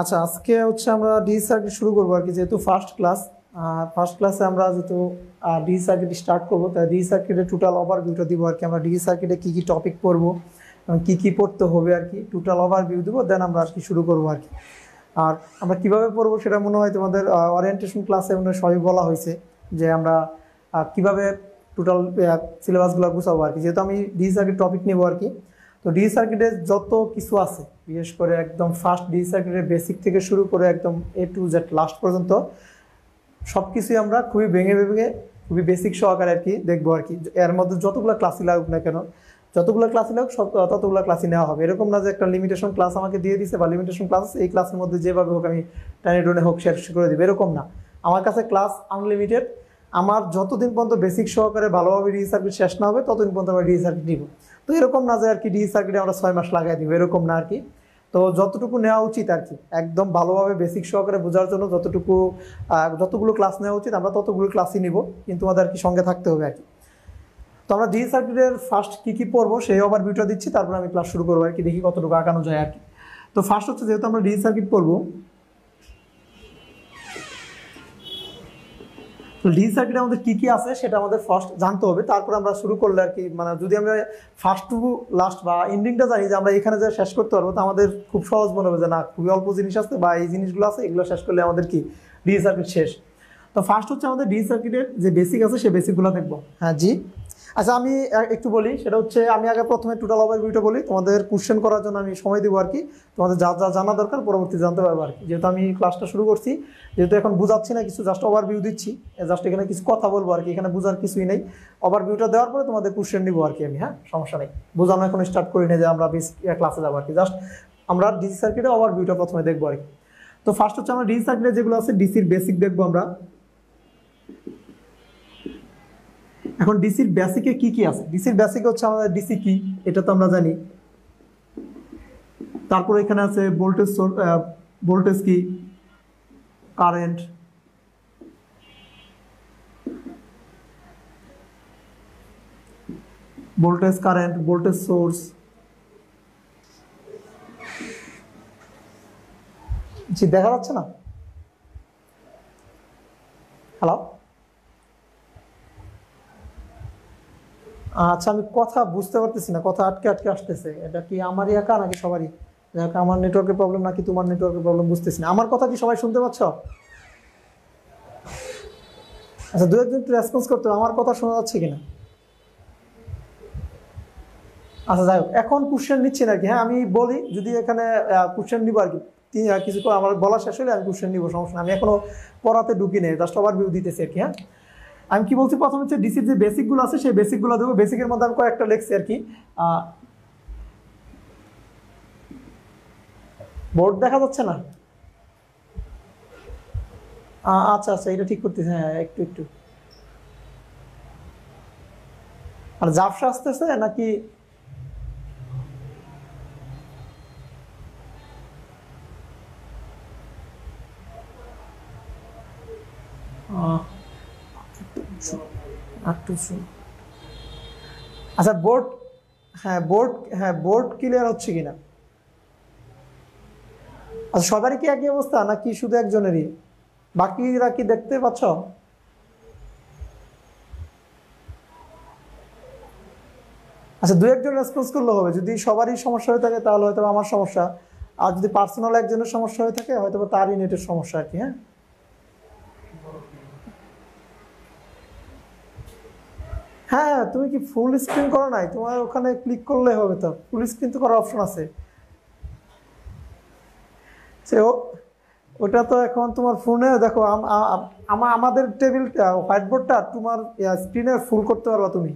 আচ্ছা আজকে হচ্ছে আমরা ডি সার্কিট শুরু করবো আর কি যেহেতু ফার্স্ট ক্লাস ফার্স্ট ক্লাসে আমরা যেহেতু ডি সার্কিট স্টার্ট করবো তাই ডি সার্কিটের টোটাল ওভারভিউটা দিব আর কি আমরা ডি সার্কিটে কী কী টপিক পড়বো কী কী পড়তে হবে আর কি টোটাল ওভারভিউ দেবো দেন আমরা আর কি শুরু করবো আর কি আর আমরা কীভাবে পড়বো সেটা মনে হয় তোমাদের অরিয়েন্টেশন ক্লাসে মনে সবই বলা হয়েছে যে আমরা কিভাবে টোটাল সিলেবাসগুলো গুছাবো আর কি যেহেতু আমি ডি সার্কিট টপিক নেবো আর কি তো ডি সার্কিটে যত কিছু আছে বিশেষ করে একদম ফার্স্ট ডি সার্কিটের বেসিক থেকে শুরু করে একদম এ টু জেড লাস্ট পর্যন্ত সব কিছুই আমরা খুবই ভেঙে ভেঙে খুবই বেসিক সহকারে আর কি দেখবো আর কি এর মধ্যে যতগুলো ক্লাসই লাগুক না কেন যতগুলো ক্লাসই লাগুক সব ততগুলো ক্লাসই নেওয়া হবে এরকম না যে একটা লিমিটেশন ক্লাস আমাকে দিয়ে দিছে বা লিমিটেশন ক্লাস এই ক্লাসের মধ্যে যেভাবে হোক আমি টানে ডোনে হোক শেষ করে দেবো এরকম না আমার কাছে ক্লাস আনলিমিটেড আমার যতদিন পর্যন্ত বেসিক সহকারে ভালোভাবে রিসার্ভিস শেষ না হবে ততদিন পর্যন্ত আমি রিসার্ভিস নিব তো এরকম না যে আর কি ডিসি সার্কিটে আমরা ছয় মাস লাগাই দিব এরকম না আর কি তো যতটুকু নেওয়া উচিত আর কি একদম ভালোভাবে বেসিক সহকারে বোঝার জন্য যতটুকু যতগুলো ক্লাস নেওয়া উচিত আমরা ততগুলো ক্লাসই নিব কিন্তু আমাদের আর কি সঙ্গে থাকতে হবে আর কি তো আমরা ডিসি সার্কিটের ফার্স্ট কী কী পড়বো সেই ওভার ভিউটা দিচ্ছি তারপর আমি ক্লাস শুরু করবো আর কি দেখি কতটুকু আঁকানো যায় আর কি তো ফার্স্ট হচ্ছে যেহেতু আমরা ডিসি সার্কিট পড়বো তো ডি সার্কিট আমাদের কী কী আছে সেটা আমাদের ফার্স্ট জানতে হবে তারপর আমরা শুরু করলে আর কি মানে যদি আমরা ফার্স্ট টু লাস্ট বা এন্ডিংটা জানি যে আমরা এখানে যে শেষ করতে পারবো তো আমাদের খুব সহজ মনে হবে যে না খুবই অল্প জিনিস আছে বা এই জিনিসগুলো আছে এগুলো শেষ করলে আমাদের কি ডি সার্কিট শেষ তো ফার্স্ট হচ্ছে আমাদের ডি সার্কিটের যে বেসিক আছে সে বেসিকগুলো দেখবো হ্যাঁ জি আচ্ছা আমি একটু বলি সেটা হচ্ছে আমি আগে প্রথমে টোটাল ওভারভিউটা বলি তোমাদের কোশ্চেন করার জন্য আমি সময় দেবো আর কি তোমাদের যা যা জানা দরকার পরবর্তী জানতে পারবো আর কি যেহেতু আমি ক্লাসটা শুরু করছি যেহেতু এখন বুঝাচ্ছি না কিছু জাস্ট ওভারভিউ দিচ্ছি জাস্ট এখানে কিছু কথা বলবো আর কি এখানে বোঝার কিছুই নেই ওভারভিউটা দেওয়ার পরে তোমাদের কোশ্চেন নিবো আর কি আমি হ্যাঁ সমস্যা নেই বোঝানো এখন স্টার্ট করি না যে আমরা বেসিক ক্লাসে যাবো আর কি জাস্ট আমরা ডিসি সার্কিটে ওভারভিউটা প্রথমে দেখবো আর কি তো ফার্স্ট হচ্ছে আমরা ডিসি সার্কিটে যেগুলো আছে ডিসির বেসিক দেখবো আমরা এখন ডিসির বেসিকে কি কি আছে ডিসির বেসিক হচ্ছে আমাদের ডিসি কি এটা তো আমরা জানি তারপর এখানে আছে ভোল্টেজ ভোল্টেজ কি current voltage current voltage source দেখা যাচ্ছে না হ্যালো আচ্ছা আমি কথা বুঝতে পারতেছি না কথা আটকে আটকে আসতেছে এটা কি আমারই একা নাকি সবারই আমার নেটওয়ার্কের প্রবলেম নাকি তোমার নেটওয়ার্কের প্রবলেম বুঝতেছি না আমার কথা কি সবাই শুনতে পাচ্ছ আচ্ছা দু একজন রেসপন্স করতে আমার কথা শোনা যাচ্ছে কিনা আচ্ছা যাই হোক এখন কোশ্চেন নিচ্ছি নাকি হ্যাঁ আমি বলি যদি এখানে কোশ্চেন নিব আর কি কিছু আমার বলা শেষ হলে আমি কোশ্চেন নিব সমস্যা আমি এখনো পড়াতে ঢুকি নেই জাস্ট ওভারভিউ দিতেছি আর কি হ্যাঁ আমি কি বলছি প্রথম হচ্ছে ডিসির যে বেসিকগুলো আছে সেই বেসিকগুলো দেবো বেসিকের মধ্যে আমি কয়েকটা লেখছি আর কি বোর্ড দেখা যাচ্ছে না আচ্ছা আচ্ছা এটা ঠিক করতেছে হ্যাঁ, হ্যাঁ একটু একটু আর জাফসা আসতেছে নাকি আহ আর টু শূন্য আচ্ছা বোর্ড হ্যাঁ বোর্ড হ্যাঁ বোর্ড ক্লিয়ার হচ্ছে কিনা আচ্ছা সবারই কি একই অবস্থা নাকি শুধু একজনেরই বাকিরা কি দেখতে পাচ্ছ আচ্ছা দু একজন রেসপন্স করলে হবে যদি সবারই সমস্যা হয়ে থাকে তাহলে হয়তো আমার সমস্যা আর যদি পার্সোনাল একজনের সমস্যা হয়ে থাকে হয়তো তারই নেটের সমস্যা আর কি হ্যাঁ হ্যাঁ, হ্যাঁ তুমি কি ফুল স্ক্রিন করো নাই তোমার ওখানে ক্লিক করলে হবে তো ফুল স্ক্রিন তো করার অপশন আছে সে ওটা তো এখন তোমার ফোনে দেখো আমাদের টেবিলটা হোয়াইট বোর্ডটা তোমার স্ক্রিনে ফুল করতে পারবা তুমি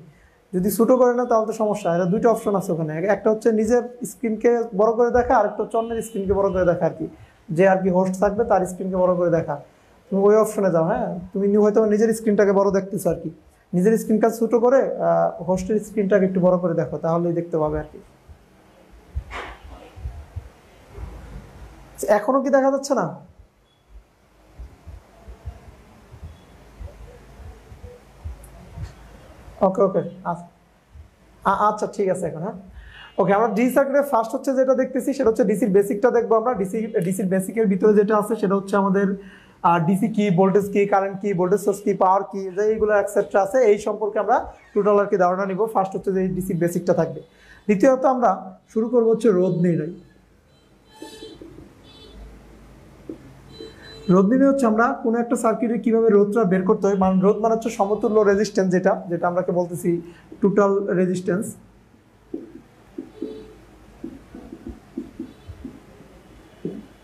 যদি ছোটো করে না তাহলে তো সমস্যা এটা দুইটা অপশন আছে ওখানে একটা হচ্ছে নিজের স্ক্রিনকে বড় করে দেখা আর একটা অন্যের স্ক্রিনকে বড় করে দেখা আর কি যে আর কি হোস্ট থাকবে তার স্ক্রিনকে বড় করে দেখা তুমি ওই অপশনে যাও হ্যাঁ তুমি হয়তো নিজের স্ক্রিনটাকে বড় দেখতেছো আর কি নিজের স্ক্রিন কাজ ছোটো করে হোস্টের স্ক্রিনটাকে একটু বড় করে দেখো তাহলেই দেখতে পাবে আর কি এখনো কি দেখা যাচ্ছে না ওকে ওকে আচ্ছা।, আচ্ছা ঠিক আছে এখন হ্যাঁ ওকে আমরা ডি সার্কিটের ফার্স্ট হচ্ছে যেটা দেখতেছি সেটা হচ্ছে ডিসির বেসিকটা দেখবো আমরা ডিসি ডিসির বেসিকের ভিতরে যেটা আছে সেটা হচ্ছে আমাদের আর ডিসি কি ভোল্টেজ কি কারেন্ট কি ভোল্টেজ সোর্স কি পাওয়ার কি যে এইগুলো অ্যাকসেপ্টা আছে এই সম্পর্কে আমরা টোটাল আর কি ধারণা নিব ফার্স্ট হচ্ছে যে ডিসি বেসিকটা থাকবে দ্বিতীয়ত আমরা শুরু করবো হচ্ছে রোদ নির্ণয় রোদ নির্ণয় হচ্ছে আমরা কোনো একটা সার্কিটে কীভাবে রোদটা বের করতে হয় মানে রোদ মানে হচ্ছে সমতুল্য রেজিস্ট্যান্স যেটা যেটা আমরাকে বলতেছি টোটাল রেজিস্ট্যান্স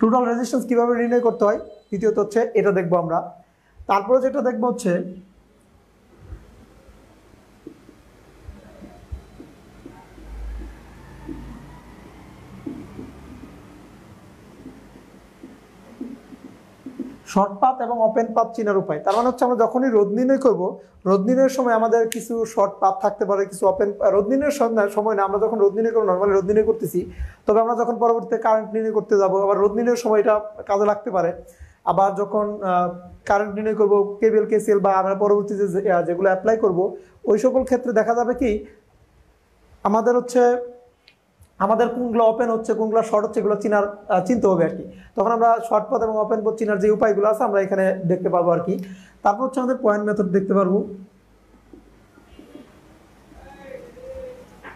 টোটাল রেজিস্ট্যান্স কীভাবে নির্ণয় করতে হয় দ্বিতীয়ত হচ্ছে এটা দেখব আমরা তারপরে যেটা দেখবো হচ্ছে শর্ট এবং ওপেন পাত চিনার উপায় তার মানে হচ্ছে আমরা যখনই রোদ নির্ণয় করবো রোদ নির্ণয়ের সময় আমাদের কিছু শর্ট পাত থাকতে পারে কিছু ওপেন রোদ নির্ণয়ের সময় না আমরা যখন রোদ নির্ণয় করবো নর্মালি রোদ নির্ণয় করতেছি তবে আমরা যখন পরবর্তীতে কারেন্ট নির্ণয় করতে যাবো আবার রোদ নির্ণয়ের সময় এটা কাজে লাগতে পারে আবার যখন কারেন্ট নির্ণয় করবো কেবিএল কেসিএল বা আমরা পরবর্তীতে যেগুলো অ্যাপ্লাই করব ওই সকল ক্ষেত্রে দেখা যাবে কি আমাদের হচ্ছে আমাদের কোনগুলো ওপেন হচ্ছে কোনগুলো শর্ট হচ্ছে এগুলো চিনার চিনতে হবে আর কি তখন আমরা শর্ট পথ এবং ওপেন পথ চিনার যে উপায়গুলো আছে আমরা এখানে দেখতে পাবো আর কি তারপর হচ্ছে আমাদের পয়েন্ট মেথড দেখতে পারবো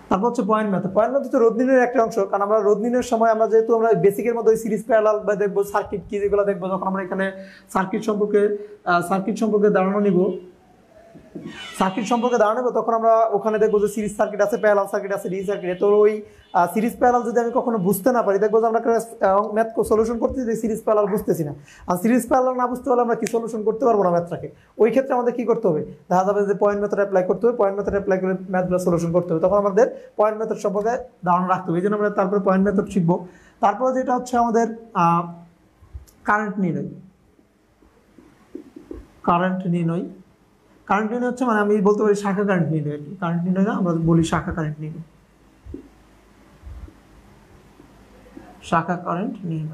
তারপর হচ্ছে পয়েন্ট মেথড পয়েন্ট মেথড হচ্ছে রোদিনের একটা অংশ কারণ আমরা রোদিনের সময় আমরা যেহেতু আমরা বেসিকের মধ্যে সিরিজ প্যারালাল বা দেখবো সার্কিট কি যেগুলো দেখবো যখন আমরা এখানে সার্কিট সম্পর্কে সার্কিট সম্পর্কে ধারণা নিব সার্কিট সম্পর্কে ধারণা নেবো তখন আমরা ওখানে দেখবো যে সিরিজ সার্কিট আছে প্যারাল সার্কিট আছে ডি সার্কিট তো ওই সিরিজ প্যারাল যদি আমি কখনো বুঝতে না পারি দেখবো যে আমরা ম্যাথ সলিউশন করতে যে সিরিজ প্যারাল বুঝতেছি না আর সিরিজ প্যারাল না বুঝতে পারলে আমরা কি সলিউশন করতে পারবো না ম্যাথটাকে ওই ক্ষেত্রে আমাদের কি করতে হবে দেখা যাবে যে পয়েন্ট মেথড অ্যাপ্লাই করতে হবে পয়েন্ট মেথড অ্যাপ্লাই করে ম্যাথগুলো সলিউশন করতে হবে তখন আমাদের পয়েন্ট মেথড সম্পর্কে ধারণা রাখতে হবে এই জন্য আমরা তারপরে পয়েন্ট মেথড শিখবো তারপরে যেটা হচ্ছে আমাদের কারেন্ট নির্ণয় কারেন্ট নির্ণয় কারেন্ট নির্ণয় হচ্ছে মানে আমি বলতে পারি শাখা কারেন্ট নির্ণয় কারেন্ট নির্ণয় না আমরা বলি শাখা কারেন্ট নির্ণয় শাখা কারেন্ট নিয়ে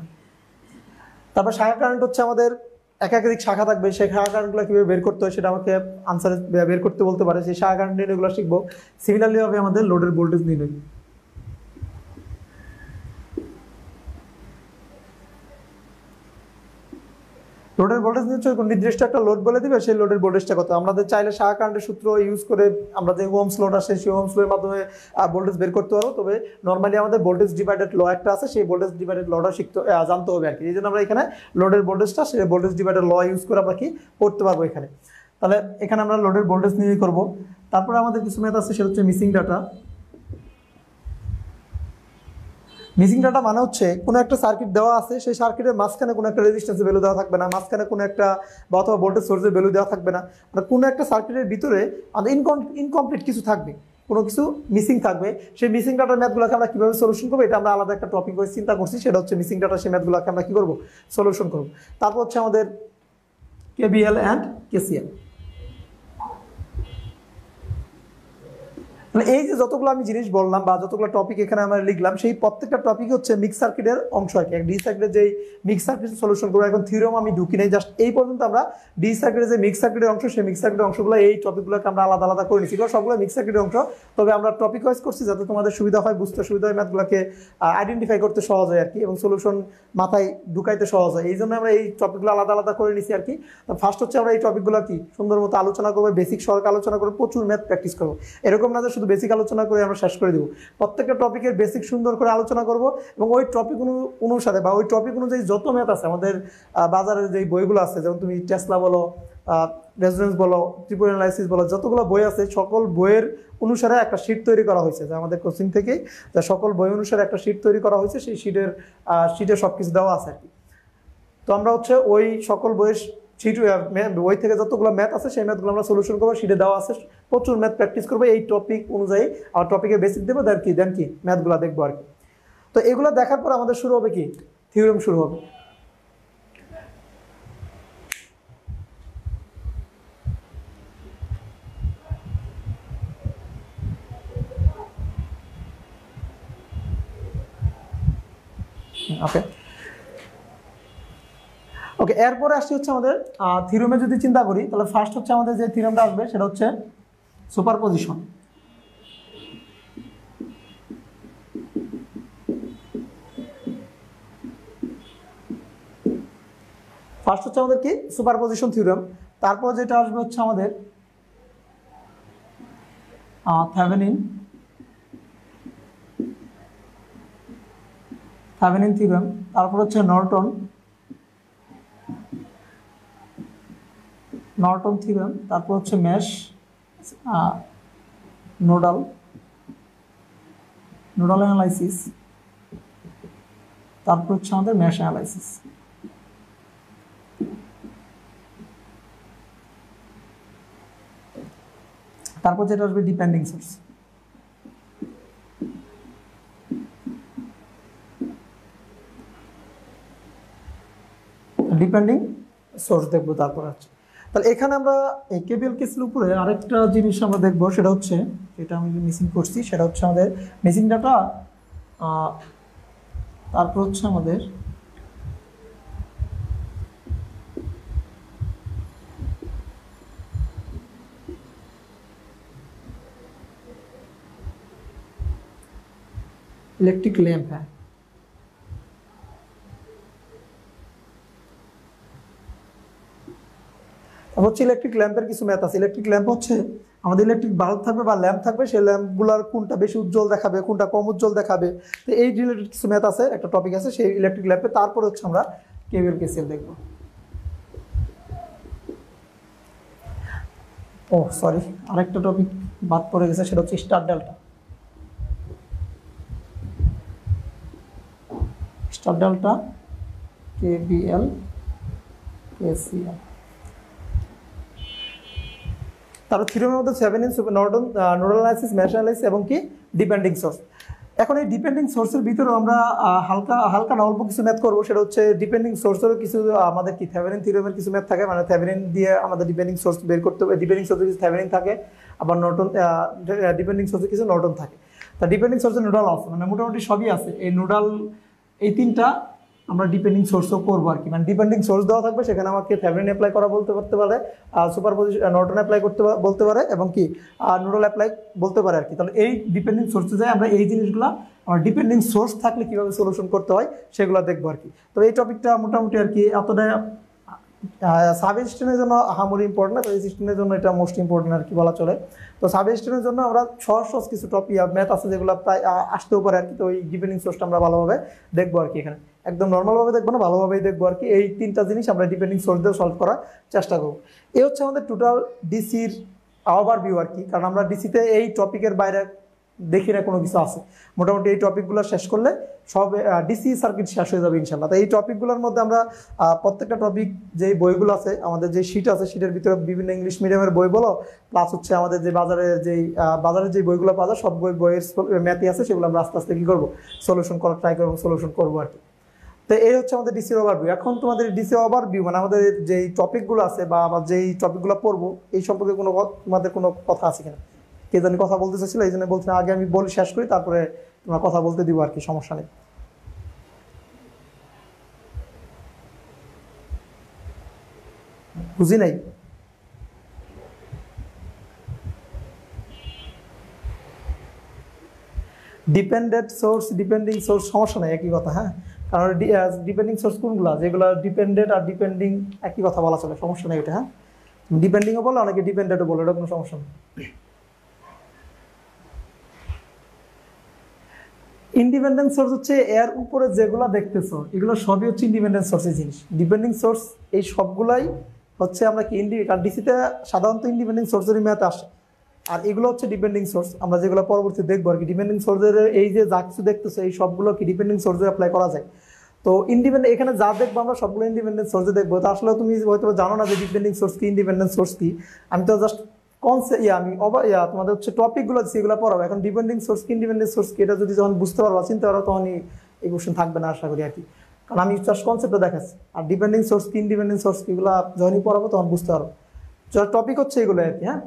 তারপর শাখা কারেন্ট হচ্ছে আমাদের এক একাধিক শাখা থাকবে সেই শাখা কারেন্টগুলো কীভাবে বের করতে হয় সেটা আমাকে আনসারে বের করতে বলতে পারে সেই শাখা কারেন্ট এগুলো শিখবো সিমিলারলিভাবে আমাদের লোডের ভোল্টেজ নির্ণয় লোডের ভোল্টেজ নিশ্চয়ই নির্দিষ্ট একটা লোড বলে দিবে সেই লোডের ভোল্টেজটা কত আমাদের চাইলে শাখা কারেন্টের সূত্র ইউজ করে আমরা যে হোমস লোড আসে সেই হোমস লোডের মাধ্যমে ভোল্টেজ বের করতে পারবো তবে নর্মালি আমাদের ভোল্টেজ ডিভাইডেড ল একটা আছে সেই ভোল্টেজ ডিভাইডেড লটা শিখতে জানতে হবে আর কি এই জন্য আমরা এখানে লোডের ভোল্টেজটা সেই ভোল্টেজ ডিভাইডেড ল ইউজ করে আমরা কি পড়তে পারবো এখানে তাহলে এখানে আমরা লোডের ভোল্টেজ নিয়ে করব তারপরে আমাদের কিছু মেয়াদ আছে সেটা হচ্ছে মিসিং ডাটা মিসিং ডাটা মানে হচ্ছে কোনো একটা সার্কিট দেওয়া আছে সেই সার্কিটের মাঝখানে কোনো একটা রেজিস্ট্যান্সের ভ্যালু দেওয়া থাকবে না মাঝখানে কোনো একটা বা অথবা ভোল্টেজ সোর্সের ভ্যালু দেওয়া থাকবে না মানে কোনো একটা সার্কিটের ভিতরে ইনকমপ্লিট কিছু থাকবে কোনো কিছু মিসিং থাকবে সেই মিসিং ডাটার ম্যাথগুলোকে আমরা কীভাবে সলিউশন করবো এটা আমরা আলাদা একটা টপিক করে চিন্তা করছি সেটা হচ্ছে মিসিং ডাটা সেই ম্যাথগুলোকে আমরা কী করবো সলিউশন করবো তারপর হচ্ছে আমাদের কেবিএল অ্যান্ড কেসিএল মানে এই যে যতগুলো আমি জিনিস বললাম বা যতগুলো টপিক এখানে আমরা লিখলাম সেই প্রত্যেকটা টপিক হচ্ছে মিক্স সার্কিটের অংশ আর কি ডি সার্কিটের যে মিক্স সার্কিটের সলিউশনগুলো এখন থিওরম আমি ঢুকি নাই জাস্ট এই পর্যন্ত আমরা ডি সার্কিটের যে মিক্স সার্কিটের অংশ সেই মিক্স সার্কিটের অংশগুলো এই টপিকগুলোকে আমরা আলাদা আলাদা করে নিচ্ছি এগুলো সবগুলো মিক্স সার্কিটের অংশ তবে আমরা টপিক ওয়াইজ করছি যাতে তোমাদের সুবিধা হয় বুঝতে সুবিধা হয় ম্যাথগুলোকে আইডেন্টিফাই করতে সহজ হয় আর কি এবং সলিউশন মাথায় ঢুকাইতে সহজ হয় এই জন্য আমরা এই টপিকগুলো আলাদা আলাদা করে নিছি আর কি ফার্স্ট হচ্ছে আমরা এই টপিকগুলো কি সুন্দর মতো আলোচনা করবো বেসিক সরকার আলোচনা করবো প্রচুর ম্যাথ প্র্যাকটিস করবো এরকম না যে শুধু বেসিক আলোচনা করে আমরা শেষ করে দেবো প্রত্যেকটা টপিকের বেসিক সুন্দর করে আলোচনা করব এবং ওই টপিক অনুসারে বা ওই টপিক অনুযায়ী যত ম্যাথ আছে আমাদের বাজারের যে বইগুলো আছে যেমন তুমি টেসলা বলো রেজিডেন্স বলো ট্রিপল অ্যানালাইসিস বলো যতগুলো বই আছে সকল বইয়ের অনুসারে একটা শিট তৈরি করা হয়েছে যে আমাদের কোচিং থেকেই সকল বই অনুসারে একটা শিট তৈরি করা হয়েছে সেই শিটের শিটে সব কিছু দেওয়া আছে আর কি তো আমরা হচ্ছে ওই সকল বইয়ের শিট বই থেকে যতগুলো ম্যাথ আছে সেই ম্যাথগুলো আমরা সলিউশন করবো শিটে দেওয়া আছে প্রচুর ম্যাথ প্র্যাকটিস করবো এই টপিক অনুযায়ী আমার টপিকের বেসিক দেবো দেন কি দেন কি ম্যাথগুলো দেখবো আর কি তো এগুলো দেখার পর আমাদের শুরু হবে কি থিওরেম শুরু হবে ওকে ওকে এরপরে আসছে হচ্ছে আমাদের থিরোমে যদি চিন্তা করি তাহলে ফার্স্ট হচ্ছে আমাদের যে থিরোমটা আসবে সেটা হচ্ছে সুপারপজিশন ফার্স্ট হচ্ছে আমাদের কি সুপারপজিশন থিওরাম তারপর যেটা আসবে হচ্ছে আমাদের থ্যাভেনিন থ্যাভেনিন থিওরাম তারপর হচ্ছে নর্টন নর্টন থিওরাম তারপর হচ্ছে ম্যাশ নোডাল নোডাল অ্যানালাইসিস তারপর হচ্ছে আমাদের ম্যাশ অ্যানালাইসিস তারপর যেটা আসবে ডিপেন্ডিং সোর্স ডিপেন্ডিং সোর্স দেখবো তারপর হচ্ছে তাহলে এখানে আমরা এই কেবিএল কেসের উপরে আরেকটা জিনিস আমরা দেখব সেটা হচ্ছে এটা আমি মিসিং করছি সেটা হচ্ছে আমাদের মিসিং ডাটা তারপর হচ্ছে আমাদের ইলেকট্রিক ল্যাম্প হ্যাঁ হচ্ছে ইলেকট্রিক ল্যাম্পের কিছু ম্যাথ আছে ইলেকট্রিক ল্যাম্প হচ্ছে আমাদের ইলেকট্রিক বাল্ব থাকবে বা ল্যাম্প থাকবে সেই ল্যাম্পগুলোর কোনটা বেশি উজ্জ্বল দেখাবে কোনটা কম উজ্জ্বল দেখাবে তো এই রিলেটেড কিছু ম্যাথ আছে একটা টপিক আছে সেই ইলেকট্রিক ল্যাম্পে তারপরে হচ্ছে আমরা কেবিএল কেসিএল দেখব ও সরি আরেকটা টপিক বাদ পড়ে গেছে সেটা হচ্ছে স্টার ডালটা স্টার ডালটা কেবিএল কেসিএল তার থ্রিডমের মধ্যে সেভেন ইঞ্চ নর্ডন নোডালাইসিস ম্যাশালাইস এবং কি ডিপেন্ডিং সোর্স এখন এই ডিপেন্ডিং সোর্সের ভিতরেও আমরা হালকা হালকা না অল্প কিছু ম্যাথ করবো সেটা হচ্ছে ডিপেন্ডিং সোর্সেরও কিছু আমাদের কি থ্যাভেরিন থিরোমের কিছু ম্যাথ থাকে মানে থ্যাভেরিন দিয়ে আমাদের ডিপেন্ডিং সোর্স বের করতে হবে ডিপেন্ডিং সোর্সের কিছু থ্যাভেরিন থাকে আবার নটন ডিপেন্ডিং সোর্সের কিছু নটন থাকে তা ডিপেন্ডিং সোর্সের নোডাল অফ মানে মোটামুটি সবই আছে এই নোডাল এই তিনটা আমরা ডিপেন্ডিং সোর্সও করবো আর কি মানে ডিপেন্ডিং সোর্স দেওয়া থাকবে সেখানে আমাকে ফ্যাভরিন অ্যাপ্লাই করা বলতে করতে পারে সুপার পজিশন নটন অ্যাপ্লাই করতে বলতে পারে এবং কি নোডল অ্যাপ্লাই বলতে পারে আর কি তাহলে এই ডিপেন্ডিং সোর্সে যাই আমরা এই জিনিসগুলো আমার ডিপেন্ডিং সোর্স থাকলে কীভাবে সলিউশন করতে হয় সেগুলো দেখবো আর কি তো এই টপিকটা মোটামুটি আর কি এতটা সাব জন্য আহামরি ইম্পর্টেন্ট না তো সিস্টেমের জন্য এটা মোস্ট ইম্পর্টেন্ট আর কি বলা চলে তো সাব জন্য আমরা সহজ সহজ কিছু টপিক ম্যাথ আছে যেগুলো প্রায় আসতেও পারে আর কি তো ওই ডিপেন্ডিং সোর্সটা আমরা ভালোভাবে দেখবো আর কি এখানে একদম নর্মালভাবে দেখবো না ভালোভাবেই দেখবো আর কি এই তিনটা জিনিস আমরা ডিপেন্ডিং সোর্স দিয়ে সলভ করার চেষ্টা করবো এ হচ্ছে আমাদের টোটাল ডিসির আওয়ার ভিউ আর কি কারণ আমরা ডিসিতে এই টপিকের বাইরে দেখি না কোনো কিছু আছে মোটামুটি এই টপিকগুলো শেষ করলে সব ডিসি সার্কিট শেষ হয়ে যাবে ইনশাল্লাহ তো এই টপিকগুলোর মধ্যে আমরা প্রত্যেকটা টপিক যে বইগুলো আছে আমাদের যে শিট আছে শিটের ভিতরে বিভিন্ন ইংলিশ মিডিয়ামের বই বলো প্লাস হচ্ছে আমাদের যে বাজারে যেই বাজারে যে বইগুলো পাওয়া যায় সব বই বইয়ের ম্যাথি আছে সেগুলো আমরা আস্তে আস্তে কী করবো সলিউশন করার ট্রাই করবো সলিউশন করবো আর কি তো এই হচ্ছে আমাদের ডিসির ওভারভিউ এখন তোমাদের ডিসি ওভারভিউ মানে আমাদের যেই টপিকগুলো আছে বা আমার যেই টপিকগুলো পড়বো এই সম্পর্কে কোনো তোমাদের কোনো কথা আছে কিনা কে জানি কথা বলতে চাইছিল এই জন্য বলছিলাম আগে আমি বলি শেষ করি তারপরে তোমরা কথা বলতে দিব আর কি সমস্যা নেই বুঝি নাই ডিপেন্ডেন্ট সোর্স ডিপেন্ডিং সোর্স সমস্যা নাই একই কথা হ্যাঁ কারণ ডিপেন্ডিং সোর্স কোনগুলো যেগুলো ডিপেন্ডেড আর ডিপেন্ডিং একই কথা বলা চলে সমস্যা নেই এটা হ্যাঁ ডিপেন্ডিংও বলো অনেকে ডিপেন্ডেডও বলো এটা কোনো সমস্যা নেই ইন্ডিপেন্ডেন্ট সোর্স হচ্ছে এর উপরে যেগুলো দেখতেছো এগুলো সবই হচ্ছে ইন্ডিপেন্ডেন্ট সোর্সের জিনিস ডিপেন্ডিং সোর্স এই সবগুলাই হচ্ছে আমরা কি ইন্ডি কারণ ডিসিতে সাধারণত ইন্ডিপেন্ডেন্ট সোর্সেরই ম্যাথ আসে আর এগুলো হচ্ছে ডিপেন্ডিং সোর্স আমরা যেগুলো পরবর্তী দেখবো আর কি ডিপেন্ডিং সোর্সের এই যে যা কিছু দেখতেছো এই সবগুলো কি ডিপেন্ডিং সোর্সে অ্যাপ্লাই করা যায় তো ইন্ডিপেন্ডেন্ট এখানে যা দেখবো আমরা সবগুলো ইন্ডিপেন্ডেন্ট সোর্সে দেখবো তো আসলে তুমি হয়তো জানো না যে ডিপেন্ডিং সোর্স কি ইন্ডিপেন্ডেন্ট সোর্স কি আমি তো জাস্ট কনসেপ্ট ইয়া আমি ইয়া তোমাদের হচ্ছে টপিকগুলো সেগুলো পড়াবো এখন ডিপেন্ডিং সোর্স কি ইন্ডিপেন্ডেন্ট সোর্স কি এটা যদি যখন বুঝতে পারবো চিন্তা পারো তখনই এই কোশ্চেন থাকবে না আশা করি আর কি কারণ আমি জাস্ট কনসেপ্টটা দেখাচ্ছি আর ডিপেন্ডিং সোর্স কি ইন্ডিপেন্ডেন্ট সোর্স কিগুলো যখনই পড়াবো তখন বুঝতে পারবো টপিক হচ্ছে এগুলো আর কি হ্যাঁ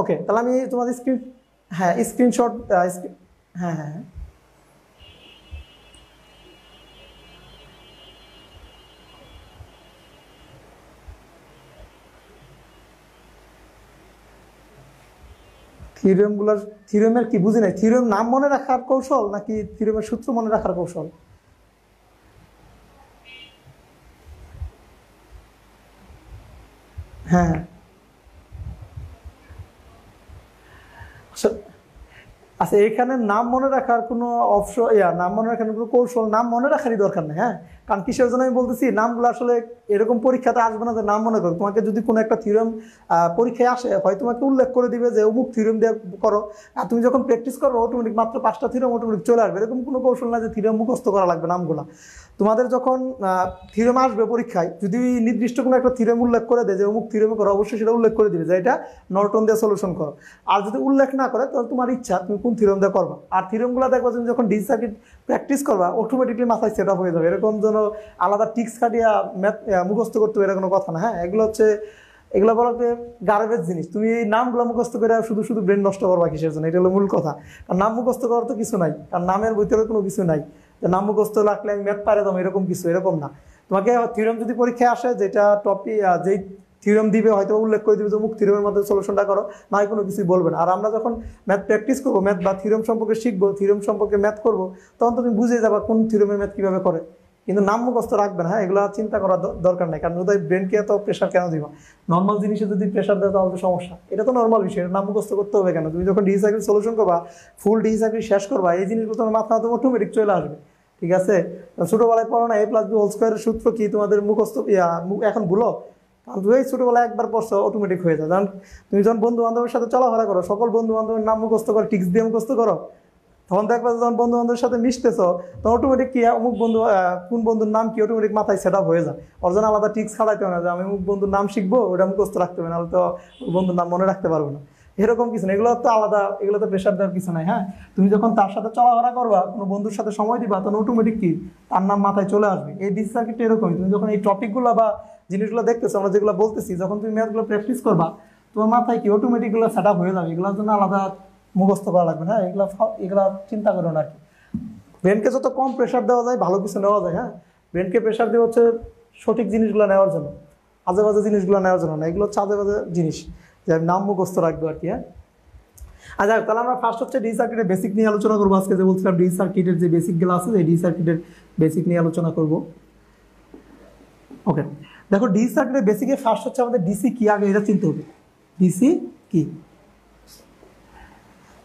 ওকে তাহলে আমি তোমাদের স্ক্রিন হ্যাঁ স্ক্রিনশট হ্যাঁ হ্যাঁ হ্যাঁ কি বুঝি নাই নাম মনে রাখার কৌশল নাকি সূত্র মনে রাখার কৌশল হ্যাঁ আচ্ছা এখানে নাম মনে রাখার কোনো অপশন ইয়া নাম মনে রাখার কোনো কৌশল নাম মনে রাখারই দরকার নেই হ্যাঁ কারণ কিসের জন্য আমি বলতেছি নামগুলো আসলে এরকম পরীক্ষাতে আসবে না যে নাম মনে করো তোমাকে যদি কোনো একটা থিওরাম পরীক্ষায় আসে হয় তোমাকে উল্লেখ করে দিবে যে অমুক থিওরাম দিয়ে করো আর তুমি যখন প্র্যাকটিস করো অটোমেটিক মাত্র পাঁচটা থিরম অটোমেটিক চলে আসবে এরকম কোনো কৌশল না যে থিরম মুখস্থ করা লাগবে নামগুলো তোমাদের যখন থিরম আসবে পরীক্ষায় যদি নির্দিষ্ট কোনো একটা থিরম উল্লেখ করে দেয় যে অমুক থিরমে করো অবশ্যই সেটা উল্লেখ করে দিবে যে এটা নর্টন দিয়ে সলিউশন করো আর যদি উল্লেখ না করে তাহলে তোমার ইচ্ছা তুমি কোন থিরম দিয়ে করবো আর থিরমগুলো দেখবো তুমি যখন ডিজি সার্কিট প্র্যাকটিস করবা অটোমেটিকলি মাথায় সেট আপ হয়ে যাবে এরকম যেন আলাদা টিক্স খাটিয়া ম্যাথ মুখস্থ করতে এরকম কোনো কথা না হ্যাঁ এগুলো হচ্ছে এগুলো বলতে গার্বেজ জিনিস তুমি এই নামগুলো মুখস্থ করে শুধু শুধু ব্রেন নষ্ট করবা কিসের জন্য এটা হলো মূল কথা কারণ নাম মুখস্থ করার তো কিছু নাই কারণ নামের ভিতরে কোনো কিছু নাই যে নাম মুখস্থ লাগলে আমি ম্যাথ পারে দাম এরকম কিছু এরকম না তোমাকে থিওরাম যদি পরীক্ষায় আসে যেটা টপিক যেই থিওরাম দিবে হয়তো উল্লেখ করে দিবে যে মুখ থিওরামের মাধ্যমে সলিউশনটা করো না কোনো কিছুই বলবে না আর আমরা যখন ম্যাথ প্র্যাকটিস করবো ম্যাথ বা থিওরাম সম্পর্কে শিখবো থিওরাম সম্পর্কে ম্যাথ করবো তখন তুমি বুঝে যাবা কোন থিওরামের ম্যাথ কীভাবে করে কিন্তু নাম মুখস্থ রাখবে না হ্যাঁ এগুলো চিন্তা করার দরকার নাই কারণ যদি ব্রেনকে এত প্রেশার কেন দিবা নর্মাল জিনিসে যদি প্রেশার দেয় তাহলে তো সমস্যা এটা তো নর্মাল বিষয় এটা নাম মুখস্থ করতে হবে কেন তুমি যখন সাইকেল সলিউশন করবা ফুল সাইকেল শেষ করবা এই জিনিসগুলো তোমার মাথা অটোমেটিক চলে আসবে ঠিক আছে ছোটোবেলায় পড়ো না এ প্লাস বি হোল স্কোয়ারের সূত্র কি তোমাদের মুখস্থ এখন ভুলো তুমি ছোটবেলায় একবার পড়ছো অটোমেটিক হয়ে যায় কারণ তুমি যখন বন্ধু বান্ধবের সাথে চলাফেরা করো সকল বন্ধু বান্ধবের নাম মুখস্থ করো টিক্স দিয়ে মুখস্ত করো তখন দেখবা যখন বন্ধু বান্ধবের সাথে মিশতেছো তখন অটোমেটিক কি অমুক বন্ধু কোন বন্ধুর নাম কি অটোমেটিক মাথায় সেট আপ হয়ে যায় ওর জন্য আলাদা টিক্স খাড়াইতে হবে না যে আমি অমুক বন্ধুর নাম শিখবো ওটা মুখস্ত রাখতে হবে নাহলে তো বন্ধুর নাম মনে রাখতে পারবো না এরকম কিছু না এগুলো তো আলাদা এগুলো তো প্রেশার দেওয়ার কিছু নাই হ্যাঁ তুমি যখন তার সাথে চলাফেরা করবা কোনো বন্ধুর সাথে সময় দিবা তখন অটোমেটিক কি তার নাম মাথায় চলে আসবে এই ডিসি সার্কিটটা এরকমই তুমি যখন এই টপিকগুলো বা জিনিসগুলো দেখতেছো আমরা যেগুলো বলতেছি যখন তুমি ম্যাথগুলো প্র্যাকটিস করবা তোমার মাথায় কি অটোমেটিকগুলো সেট আপ হয়ে যাবে এগুলোর জন্য আলাদা মুখস্থ করা লাগবে হ্যাঁ এগুলো এগুলো চিন্তা করো না আর কি ব্রেনকে যত কম প্রেশার দেওয়া যায় ভালো কিছু নেওয়া যায় হ্যাঁ ব্রেনকে প্রেশার দিয়ে হচ্ছে সঠিক জিনিসগুলো নেওয়ার জন্য আজে বাজে জিনিসগুলো নেওয়ার জন্য না এগুলো হচ্ছে আজে বাজে জিনিস যে আমি নাম মুখস্থ রাখবো আর কি হ্যাঁ আচ্ছা তাহলে আমরা ফার্স্ট হচ্ছে ডি সার্কিটের বেসিক নিয়ে আলোচনা করবো আজকে যে বলছিলাম ডি সার্কিটের যে বেসিকগুলো আছে এই ডি সার্কিটের বেসিক নিয়ে আলোচনা করবো ওকে দেখো ডিসি সার্কিটের বেসিকে ফার্স্ট হচ্ছে আমাদের ডিসি কি আগে এটা চিনতে হবে ডিসি কি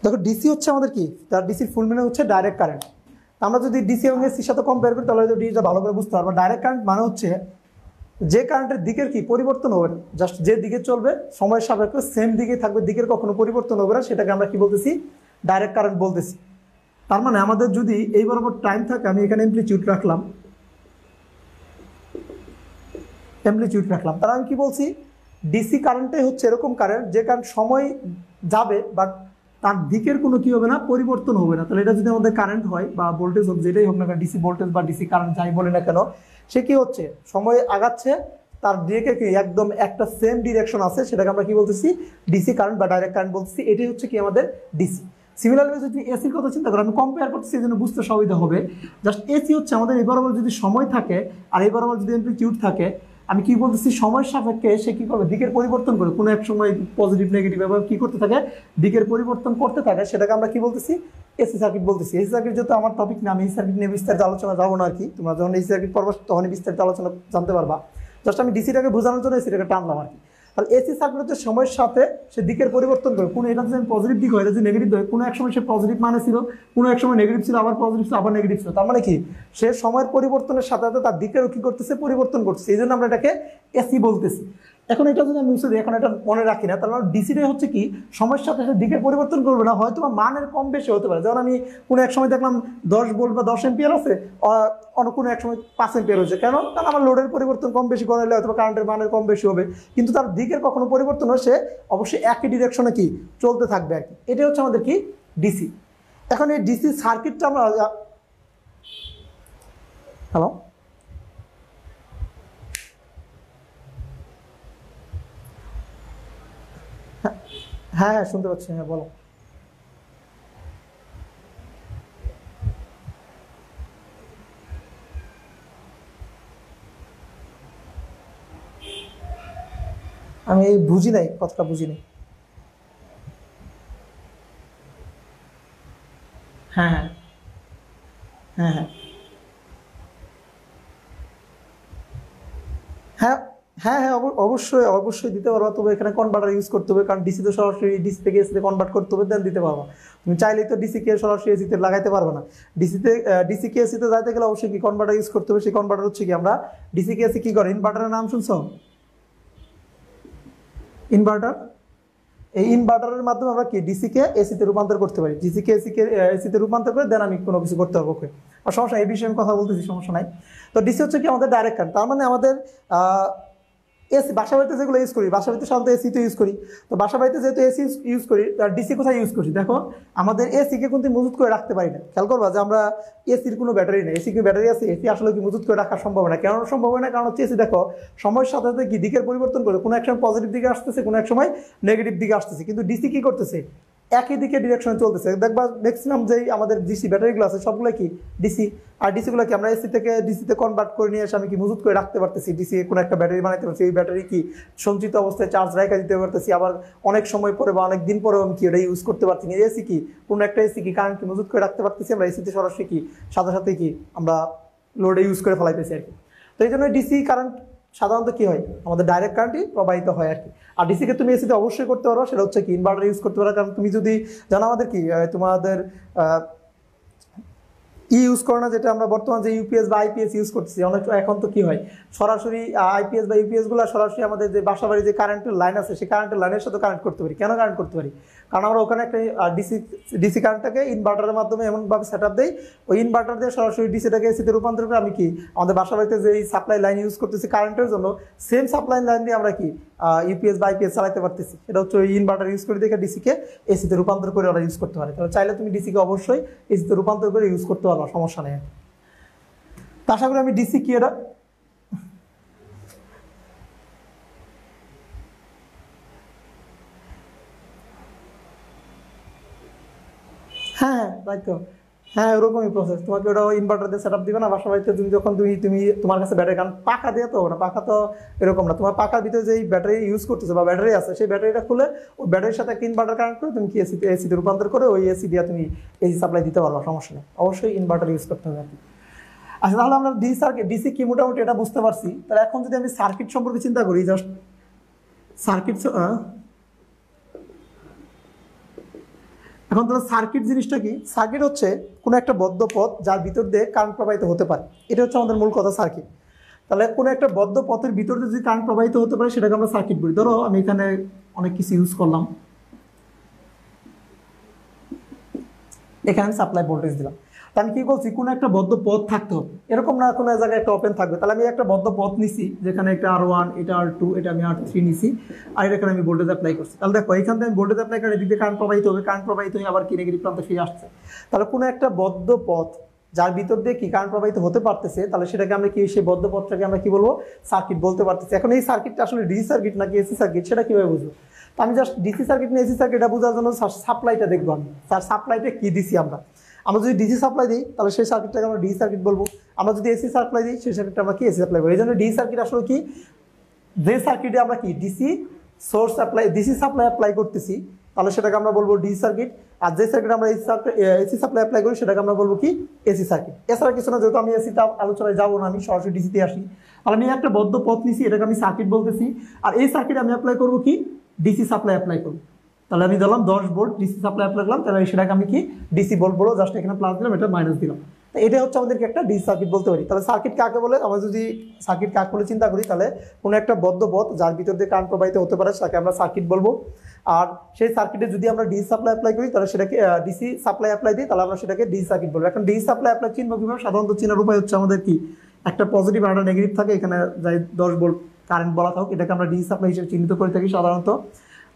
দেখো ডিসি হচ্ছে আমাদের কি তার ডিসির ফুল মিনে হচ্ছে ডাইরেক্ট কারেন্ট আমরা যদি ডিসি এবং এসির সাথে কম্পেয়ার করি তাহলে ডিসিটা ভালো করে বুঝতে পারবো ডাইরেক্ট কারেন্ট মানে হচ্ছে যে কারেন্টের দিকের কি পরিবর্তন হবে না জাস্ট যে দিকে চলবে সময়ের সাপেক্ষে সেম দিকে থাকবে দিকের কখনো পরিবর্তন হবে না সেটাকে আমরা কি বলতেছি ডাইরেক্ট কারেন্ট বলতেছি তার মানে আমাদের যদি এই বরাবর টাইম থাকে আমি এখানে ইমপ্লিচিউড রাখলাম অ্যাম্পলিচিউড রাখলাম তাহলে আমি কি বলছি ডিসি কারেন্টটাই হচ্ছে এরকম কারেন্ট যে কারণ সময় যাবে বা তার দিকের কোনো কী হবে না পরিবর্তন হবে না তাহলে এটা যদি আমাদের কারেন্ট হয় বা ভোল্টেজ হোক যেটাই হোক না কেন ডিসি ভোল্টেজ বা ডিসি কারেন্ট যাই বলে না কেন সে কী হচ্ছে সময় আগাচ্ছে তার দিকে কি একদম একটা সেম ডিরেকশন আছে সেটাকে আমরা কি বলতেছি ডিসি কারেন্ট বা ডাইরেক্ট কারেন্ট বলতেছি এটাই হচ্ছে কি আমাদের ডিসি সিমিলারলি যদি এসির কথা চিন্তা করেন আমি কম্পেয়ার করতেছি এই জন্য বুঝতে সুবিধা হবে জাস্ট এসি হচ্ছে আমাদের এই বরাবর যদি সময় থাকে আর এই বরাবর যদি অ্যাম্পলিটিউড থাকে আমি কি বলতেছি সময় সাপেক্ষে সে কি করবে দিকের পরিবর্তন করে কোনো এক সময় পজিটিভ নেগেটিভ এবং কি করতে থাকে দিকের পরিবর্তন করতে থাকে সেটাকে আমরা কি বলতেছি এসি সার্কিট বলতেছি এসি সার্কিট যেহেতু আমার টপিক না আমি এই সার্কিট নিয়ে বিস্তারিত আলোচনা যাবো না আর কি তোমরা যখন এই সার্কিট পড়বো তখনই বিস্তারিত আলোচনা জানতে পারবা জাস্ট আমি ডিসিটাকে বোঝানোর জন্য এসিটাকে টানলাম আর কি আর এসি সার্কুলেটের সময়ের সাথে সে দিকের পরিবর্তন করে কোনো এটা যদি পজিটিভ দিক হয় যে নেগেটিভ হয় কোনো এক সময় সে পজিটিভ মানে ছিল কোনো এক সময় নেগেটিভ ছিল আবার পজিটিভ ছিল আবার নেগেটিভ ছিল তার মানে কি সে সময়ের পরিবর্তনের সাথে সাথে তার দিকেরও কী করতেছে পরিবর্তন করছে এই জন্য আমরা এটাকে এসি বলতেছি এখন এটা যদি আমি এখন এটা মনে রাখি না তাহলে ডিসিটাই হচ্ছে কি সময়ের সাথে সাথে দিকে পরিবর্তন করবে না হয়তো মানের কম বেশি হতে পারে যেমন আমি কোনো এক সময় দেখলাম দশ বোল্ট বা দশ এম্পিয়ার আছে অন্য কোনো এক সময় পাঁচ এম্পিয়ার হয়েছে কেন কারণ আমার লোডের পরিবর্তন কম বেশি করা হলে হয়তো কারেন্টের মানের কম বেশি হবে কিন্তু তার দিকের কখনো পরিবর্তন হয় সে অবশ্যই একই ডিরেকশনে কি চলতে থাকবে আর কি এটাই হচ্ছে আমাদের কি ডিসি এখন এই ডিসি সার্কিটটা আমরা হ্যালো হ্যাঁ হ্যাঁ শুনতে পাচ্ছি হ্যাঁ বলো আমি এই বুঝি নাই কথাটা বুঝি নাই হ্যাঁ হ্যাঁ হ্যাঁ হ্যাঁ, হ্যাঁ হ্যাঁ হ্যাঁ অবশ্যই অবশ্যই দিতে পারবো তবে এখানে কনভার্টার ইউজ করতে হবে কারণ ডিসি তো সরাসরি ডিসি থেকে এসিতে কনভার্ট করতে হবে দেন দিতে পারবো তুমি চাইলেই তো কে সরাসরি এসিতে লাগাইতে পারবে না ডিসিতে ডিসিকে এসিতে যাইতে গেলে অবশ্যই কি কনভার্টার ইউজ করতে হবে সেই কনভার্টার হচ্ছে কি আমরা ডিসিকে এসি কি করে ইনভার্টারের নাম শুনছো ইনভার্টার এই ইনভার্টারের মাধ্যমে আমরা কি ডিসিকে এসিতে রূপান্তর করতে পারি ডিসিকে কে এসিতে রূপান্তর করে দেন আমি কোনো কিছু করতে পারবো ওকে আর সমস্যা এই বিষয়ে আমি কথা বলতেছি সমস্যা নাই তো ডিসি হচ্ছে কি আমাদের ডাইরেক্ট কারেন্ট তার মানে আমাদের এসি বাসা বাড়িতে যেগুলো ইউজ করি বাসা বাড়িতে সাধারণত এসি তো ইউজ করি তো বাসা বাড়িতে যেহেতু এসি ইউজ করি তার ডিসি কোথায় ইউজ করি দেখো আমাদের এসিকে কিন্তু মজুত করে রাখতে পারি না খেয়াল করবা যে আমরা এসির কোনো ব্যাটারি নেই এসি কি ব্যাটারি আছে এসি আসলে কি মজুত করে রাখা সম্ভব না কেন সম্ভব না কারণ হচ্ছে এসি দেখো সময়ের সাথে সাথে কি দিকের পরিবর্তন করে কোনো এক সময় পজিটিভ দিকে আসতেছে কোনো এক সময় নেগেটিভ দিকে আসতেছে কিন্তু ডিসি কি করতেছে একই দিকে ডিরেকশনে চলতেছে দেখবা ম্যাক্সিমাম যেই আমাদের ডিসি ব্যাটারিগুলো আছে সবগুলো কি ডিসি আর ডিসিগুলো কি আমরা এসি থেকে ডিসিতে কনভার্ট করে নিয়ে এসে আমি কি মজুত করে রাখতে পারতেছি ডিসি কোনো একটা ব্যাটারি বানাইতে পারছি ওই ব্যাটারি কি সঞ্চিত অবস্থায় চার্জ রাখা দিতে পারতেছি আবার অনেক সময় পরে বা অনেক দিন পরেও আমি কি ওটা ইউজ করতে পারছি না এসি কি কোনো একটা এসি কি কারেন্ট কি মজুত করে রাখতে পারতেছি আমরা এসিতে সরাসরি কি সাথে সাথে কি আমরা লোডে ইউজ করে ফেলাইতেছি আর কি তো এই জন্য ডিসি কারেন্ট সাধারণত কি হয় আমাদের ডাইরেক্ট কারেন্টই প্রবাহিত হয় আর কি আর ডিসিকে তুমি এসিতে অবশ্যই করতে পারো সেটা হচ্ছে কি ইনভার্টার ইউজ করতে পারো কারণ তুমি যদি জানো আমাদের কি তোমাদের ই ইউজ করো না যেটা আমরা বর্তমান যে ইউপিএস বা আইপিএস ইউজ করছি অনেক এখন তো কি হয় সরাসরি আইপিএস বা ইউপিএসগুলো সরাসরি আমাদের যে বাসাবাড়ি যে কারেন্টের লাইন আছে সেই কারেন্টের লাইনের সাথে কানেক্ট করতে পারি কেন কারেন্ট করতে পারি কারণ আমরা ওখানে একটা ডিসি ডিসি কারেন্টটাকে ইনভার্টারের মাধ্যমে এমনভাবে সেট আপ দিই ওই ইনভার্টার দিয়ে সরাসরি ডিসিটাকে এসিতে রূপান্তর করে আমি কি আমাদের বাসা বাড়িতে যে সাপ্লাই লাইন ইউজ করতেছি কারেন্টের জন্য সেম সাপ্লাই লাইন দিয়ে আমরা কি ইউপিএস বা আইপিএস চালাতে পারতেছি এটা হচ্ছে ওই ইনভার্টার ইউজ করে দেখে ডিসিকে এসিতে রূপান্তর করে ওরা ইউজ করতে পারে তাহলে চাইলে তুমি ডিসিকে অবশ্যই এসিতে রূপান্তর করে ইউজ করতে পারো সমস্যা নেই আশা করি আমি ডিসি কি এটা হ্যাঁ তাই তো হ্যাঁ ওরকমই প্রসেস তোমাকে ওটা ইনভার্টার দিয়ে সেট আপ দিবে না বাসা বাড়িতে তুমি যখন তুমি তুমি তোমার কাছে ব্যাটারি কারণ পাখা দিয়ে তো না পাখা তো এরকম না তোমার পাখার ভিতরে যেই ব্যাটারি ইউজ করতেছো বা ব্যাটারি আছে সেই ব্যাটারিটা খুলে ওই ব্যাটারির সাথে একটা ইনভার্টার কানেক্ট করে তুমি কি এসি এসিতে রূপান্তর করে ওই এসি দিয়ে তুমি এসি সাপ্লাই দিতে পারবা সমস্যা নেই অবশ্যই ইনভার্টার ইউজ করতে হবে আচ্ছা তাহলে আমরা ডি সার্কিট ডিসি কি মোটামুটি এটা বুঝতে পারছি তাহলে এখন যদি আমি সার্কিট সম্পর্কে চিন্তা করি জাস্ট সার্কিট হ্যাঁ এখন তাহলে সার্কিট জিনিসটা কি সার্কিট হচ্ছে কোনো একটা বদ্ধ পথ যার ভিতর দিয়ে কারেন্ট প্রবাহিত হতে পারে এটা হচ্ছে আমাদের মূল কথা সার্কিট তাহলে কোনো একটা বদ্ধ পথের ভিতর দিয়ে যদি কারেন্ট প্রবাহিত হতে পারে সেটাকে আমরা সার্কিট বলি ধরো আমি এখানে অনেক কিছু ইউজ করলাম এখানে আমি সাপ্লাই ভোল্টেজ দিলাম তাহলে কি বলছি কোনো একটা বদ্ধ পথ থাকতে হবে এরকম না কোনো জায়গায় একটা ওপেন থাকবে তাহলে আমি একটা বদ্ধ পথ নিছি যেখানে একটা আর ওয়ান এটা আর টু এটা আমি আর থ্রি নিছি আর এখানে আমি ভোল্টেজ অ্যাপ্লাই করছি তাহলে দেখো এইখান থেকে আমি ভোল্টেজ অ্যাপ্লাই করে এদিক দিয়ে কারেন্ট প্রবাহিত হবে কারেন্ট প্রবাহিত হয়ে আবার কিনে প্রান্ত ফিরে আসছে তাহলে কোনো একটা বদ্ধ পথ যার ভিতর দিয়ে কি কারেন্ট প্রবাহিত হতে পারতেছে তাহলে সেটাকে আমরা কি সেই বদ্ধ পথটাকে আমরা কি বলবো সার্কিট বলতে পারতেছি এখন এই সার্কিটটা আসলে ডিসি সার্কিট নাকি এসি সার্কিট সেটা কীভাবে বুঝবো আমি জাস্ট ডিসি সার্কিট না এসি এটা বোঝার জন্য সাপ্লাইটা দেখবো আমি তার সাপ্লাইটা কী দিছি আমরা আমরা যদি ডিসি সাপ্লাই দিই তাহলে সেই সার্কিটটাকে আমরা ডিসি সার্কিট বলবো আমরা যদি এসি সাপ্লাই দিই সেই সার্কিটটা আমরা কি এসি সাপ্লাই বলবো এই জন্য ডিসি সার্কিট আসলে কি যে সার্কিটে আমরা কি DC source supply DC supply apply করতেছি তাহলে সেটাকে আমরা বলবো ডিসি সার্কিট আর যে সার্কিট আমরা এসি সাপ্লাই অ্যাপ্লাই করি সেটাকে আমরা বলবো কি এসি সার্কিট এছাড়া কিছু না যেহেতু আমি এসিতে আলোচনায় যাবো না আমি সরাসরি ডিসিতে আসি তাহলে আমি একটা বদ্ধ পথ নিছি এটাকে আমি সার্কিট বলতেছি আর এই সার্কিট আমি অ্যাপ্লাই করবো কি ডিসি সাপ্লাই অ্যাপ্লাই করবো তাহলে আমি দিলাম দশ বোল্ট ডিসি সাপ্লাই অ্যাপ্লাই করলাম তাহলে সেটাকে আমি কি ডিসি বোল্ট বলো জাস্ট এখানে প্লাস দিলাম এটা মাইনাস দিলাম তো এটা হচ্ছে আমাদেরকে একটা ডিসি সার্কিট বলতে পারি তাহলে সার্কিট কাকে বলে আমরা যদি সার্কিট কাকে বলে চিন্তা করি তাহলে কোনো একটা বদ্ধ পথ যার ভিতর দিয়ে কারেন্ট প্রবাহিত হতে পারে সেটাকে আমরা সার্কিট বলবো আর সেই সার্কিটে যদি আমরা ডিসি সাপ্লাই অ্যাপ্লাই করি তাহলে সেটাকে ডিসি সাপ্লাই অ্যাপ্লাই দিই তাহলে আমরা সেটাকে ডিসি সার্কিট বলবো এখন ডিসি সাপ্লাই অ্যাপ্লাই চিনবো কীভাবে সাধারণত চিনার উপায় হচ্ছে আমাদের কি একটা পজিটিভ আর নেগেটিভ থাকে এখানে যাই দশ বোল্ট কারেন্ট বলা থাকুক এটাকে আমরা ডিসি সাপ্লাই হিসেবে চিহ্নিত করে থাকি সাধারণত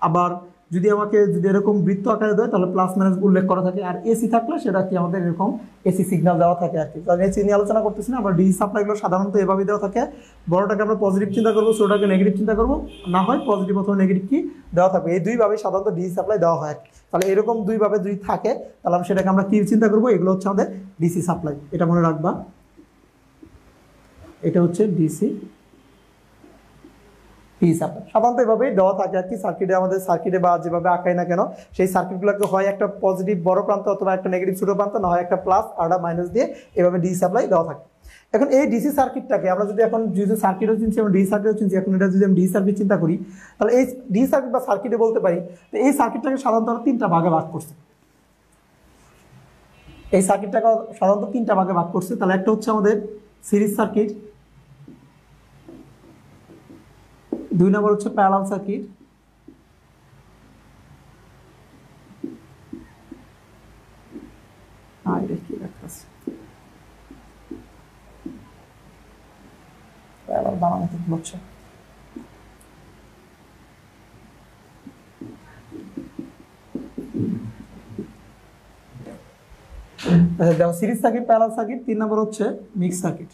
আবার যদি আমাকে যদি এরকম বৃত্ত আকারে দেয় তাহলে প্লাস মাইনাস উল্লেখ করা থাকে আর এসি থাকলে সেটা কি আমাদের এরকম এসি সিগনাল দেওয়া থাকে আর কি কারণ এসি নিয়ে আলোচনা করতেছি না আবার ডিসি সাপ্লাইগুলো সাধারণত এভাবে দেওয়া থাকে বড়টাকে আমরা পজিটিভ চিন্তা করবো ছোটোটাকে নেগেটিভ চিন্তা করবো না হয় পজিটিভ অথবা নেগেটিভ কি দেওয়া থাকবে এই দুইভাবে সাধারণত ডিসি সাপ্লাই দেওয়া হয় তাহলে এরকম দুইভাবে যদি থাকে তাহলে আমি সেটাকে আমরা কী চিন্তা করবো এগুলো হচ্ছে আমাদের ডিসি সাপ্লাই এটা মনে রাখবা এটা হচ্ছে ডিসি পি সাধারণত দেওয়া থাকে আর কি সার্কিটে আমাদের সার্কিটে বা যেভাবে আঁকাই না কেন সেই সার্কিটগুলোকে হয় একটা পজিটিভ বড় প্রান্ত অথবা একটা নেগেটিভ ছোটো প্রান্ত না হয় একটা প্লাস আরটা মাইনাস দিয়ে এভাবে ডি সাপ্লাই দেওয়া থাকে এখন এই ডিসি সার্কিটটাকে আমরা যদি এখন যদি সার্কিটও চিনছি এবং ডি সার্কিটও চিনছি এখন এটা যদি আমি ডি সার্কিট চিন্তা করি তাহলে এই ডি সার্কিট বা সার্কিটে বলতে পারি তো এই সার্কিটটাকে সাধারণত তিনটা ভাগে ভাগ করছে এই সার্কিটটাকে সাধারণত তিনটা ভাগে ভাগ করছে তাহলে একটা হচ্ছে আমাদের সিরিজ সার্কিট দুই নম্বর হচ্ছে প্যারাল সার্কিট আচ্ছা, দেখো সিরিজ সার্কিট প্যারাল সার্কিট তিন নম্বর হচ্ছে মিক্স সার্কিট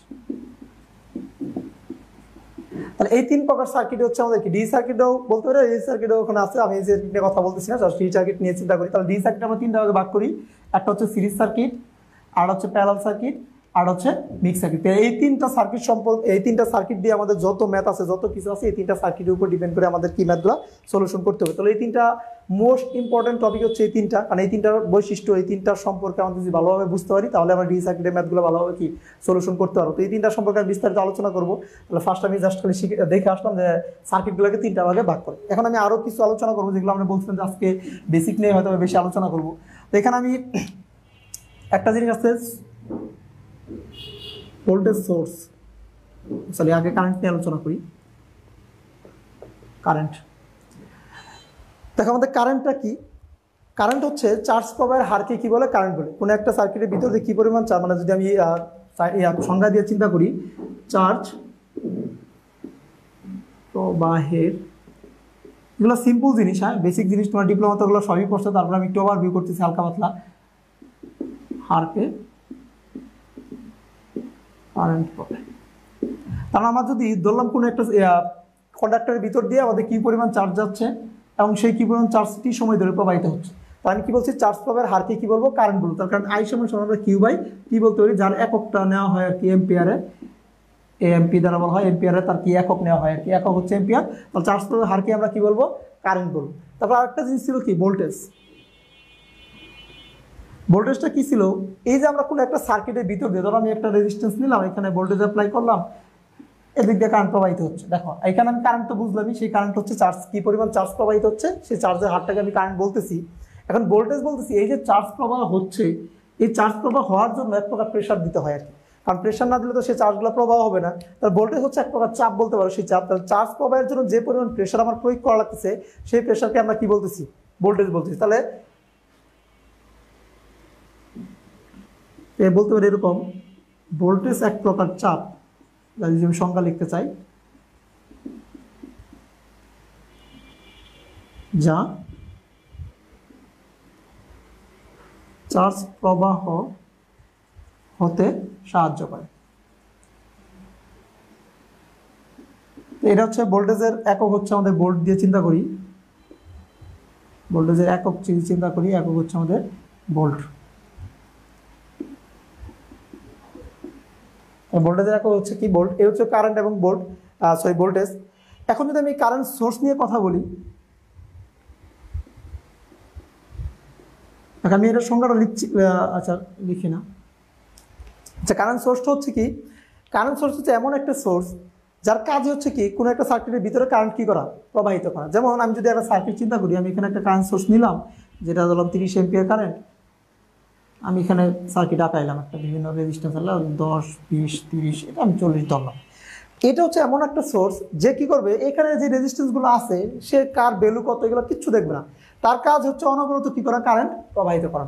তাহলে মানে এই তিন প্রকার সার্কিট হচ্ছে আমাদেরকে ডি সার্কিটও বলতে পারে এই সার্কিটও ওখানে আছে আমি এই সার্কিট নিয়ে কথা বলতেছি না ডি সার্কিট নিয়ে চিন্তা করি তাহলে ডি সার্কিট আমরা তিনটা ভাগে ভাগ করি একটা হচ্ছে সিরিজ সার্কিট আর হচ্ছে প্যারাল সার্কিট আর হচ্ছে মিক্স সার্কিট এই তিনটা সার্কিট সম্পর্ক এই তিনটা সার্কিট দিয়ে আমাদের যত ম্যাথ আছে যত কিছু আছে এই তিনটা সার্কিটের উপর ডিপেন্ড করে আমাদের কি ম্যাথগুলো সলিউশন করতে হবে তাহলে এই তিনটা মোস্ট ইম্পর্ট্যান্ট টপিক হচ্ছে এই তিনটা কারণ এই তিনটার বৈশিষ্ট্য এই তিনটার সম্পর্কে আমরা যদি ভালোভাবে বুঝতে পারি তাহলে আমরা ডি সার্কিটের ম্যাথগুলো ভালোভাবে কি সলিউশন করতে পারবো তো এই তিনটা সম্পর্কে আমি বিস্তারিত আলোচনা করবো তাহলে ফার্স্ট আমি জাস্ট খালি শিখে দেখে আসলাম যে সার্কিটগুলোকে তিনটা ভাগে ভাগ করে এখন আমি আরও কিছু আলোচনা করবো যেগুলো আমরা বলছিলাম যে আজকে বেসিক নিয়ে হয়তো বেশি আলোচনা করবো তো এখানে আমি একটা জিনিস আছে ভোল্টেজ সোর্স চলে আগে কারেন্ট নিয়ে আলোচনা করি কারেন্ট দেখো আমাদের কারেন্টটা কি কারেন্ট হচ্ছে চার্জ প্রবাহের হারকে কী বলে কারেন্ট বলে কোনো একটা সার্কিটের ভিতরে কী পরিমাণ চার্জ মানে যদি আমি সংজ্ঞা দিয়ে চিন্তা করি চার্জ প্রবাহের এগুলো সিম্পল জিনিস হ্যাঁ বেসিক জিনিস তোমার ডিপ্লোমা তো সবই পড়ছে তারপরে আমি একটু ভিউ করতেছি হালকা পাতলা হারকে কারেন্ট পাবে আমার যদি ধরলাম কোনো একটা কন্ডাক্টরের ভিতর দিয়ে আমাদের কী পরিমাণ চার্জ যাচ্ছে এবং সেই কী পরিমাণ চার্জটি সময় ধরে প্রবাহিত হচ্ছে তাহলে কি কী বলছি চার্জ প্রবাহের হারকে কী বলবো কারেন্ট বলবো তার কারণ আই সময় সময় কিউ বাই কি বলতে পারি যার এককটা নেওয়া হয় আর কি এম্পিয়ারে এমপি দ্বারা বলা হয় এম্পিয়ারে তার কি একক নেওয়া হয় আর কি একক হচ্ছে এম্পিয়ার তাহলে চার্জ প্রবাহের হারকে আমরা কী বলবো কারেন্ট বলবো তারপর আরেকটা জিনিস ছিল কি ভোল্টেজ ভোল্টেজটা কি ছিল এই যে আমরা কোনো একটা সার্কিটের ভিতর দিয়ে ধরো আমি একটা রেজিস্ট্যান্স নিলাম এখানে ভোল্টেজ অ্যাপ্লাই করলাম এদিক দিয়ে কারেন্ট প্রবাহিত হচ্ছে দেখো এখানে আমি কারেন্ট তো বুঝলামই সেই কারেন্ট হচ্ছে চার্জ কি পরিমাণ চার্জ প্রবাহিত হচ্ছে সেই চার্জের হারটাকে আমি কারেন্ট বলতেছি এখন ভোল্টেজ বলতেছি এই যে চার্জ প্রবাহ হচ্ছে এই চার্জ প্রবাহ হওয়ার জন্য এক প্রকার প্রেশার দিতে হয় আর কি কারণ প্রেশার না দিলে তো সেই চার্জগুলো প্রবাহ হবে না তার ভোল্টেজ হচ্ছে এক প্রকার চাপ বলতে পারো সেই চাপ তাহলে চার্জ প্রবাহের জন্য যে পরিমাণ প্রেশার আমার প্রয়োগ করা লাগতেছে সেই প্রেশারকে আমরা কি বলতেছি ভোল্টেজ বলতেছি তাহলে বলতে পারি এরকম ভোল্টেজ এক প্রকার চাপ যা যদি আমি সংখ্যা লিখতে চাই যা চার্জ প্রবাহ হতে সাহায্য করে এটা হচ্ছে ভোল্টেজের একক হচ্ছে আমাদের ভোল্ট দিয়ে চিন্তা করি ভোল্টেজের একক চিন্তা করি একক হচ্ছে আমাদের ভোল্ট ভোল্টেজ রাখা হচ্ছে কি ভোল্ট এ হচ্ছে কারেন্ট এবং ভোল্ট সরি ভোল্টেজ এখন যদি আমি কারেন্ট সোর্স নিয়ে কথা বলি আচ্ছা, আমি এটা সংখ্যাটা লিখছি আচ্ছা লিখি না আচ্ছা কারেন্ট সোর্সটা হচ্ছে কি কারেন্ট সোর্স হচ্ছে এমন একটা সোর্স যার কাজ হচ্ছে কি কোনো একটা সার্কিটের ভিতরে কারেন্ট কী করা প্রবাহিত করা যেমন আমি যদি একটা সার্কিট চিন্তা করি আমি এখানে একটা কারেন্ট সোর্স নিলাম যেটা ধরলাম তিরিশ এমপিয়ার কারেন্ট আমি এখানে সার্কিট আঁকাইলাম একটা বিভিন্ন রেজিস্ট্যান্স আনলাম দশ বিশ তিরিশ এটা আমি চল্লিশ ধরলাম এটা হচ্ছে এমন একটা সোর্স যে কি করবে এখানে যে রেজিস্ট্যান্সগুলো আছে সে কার ভ্যালু কত এগুলো কিচ্ছু দেখবে না তার কাজ হচ্ছে অনবরত কী করা কারেন্ট প্রবাহিত করা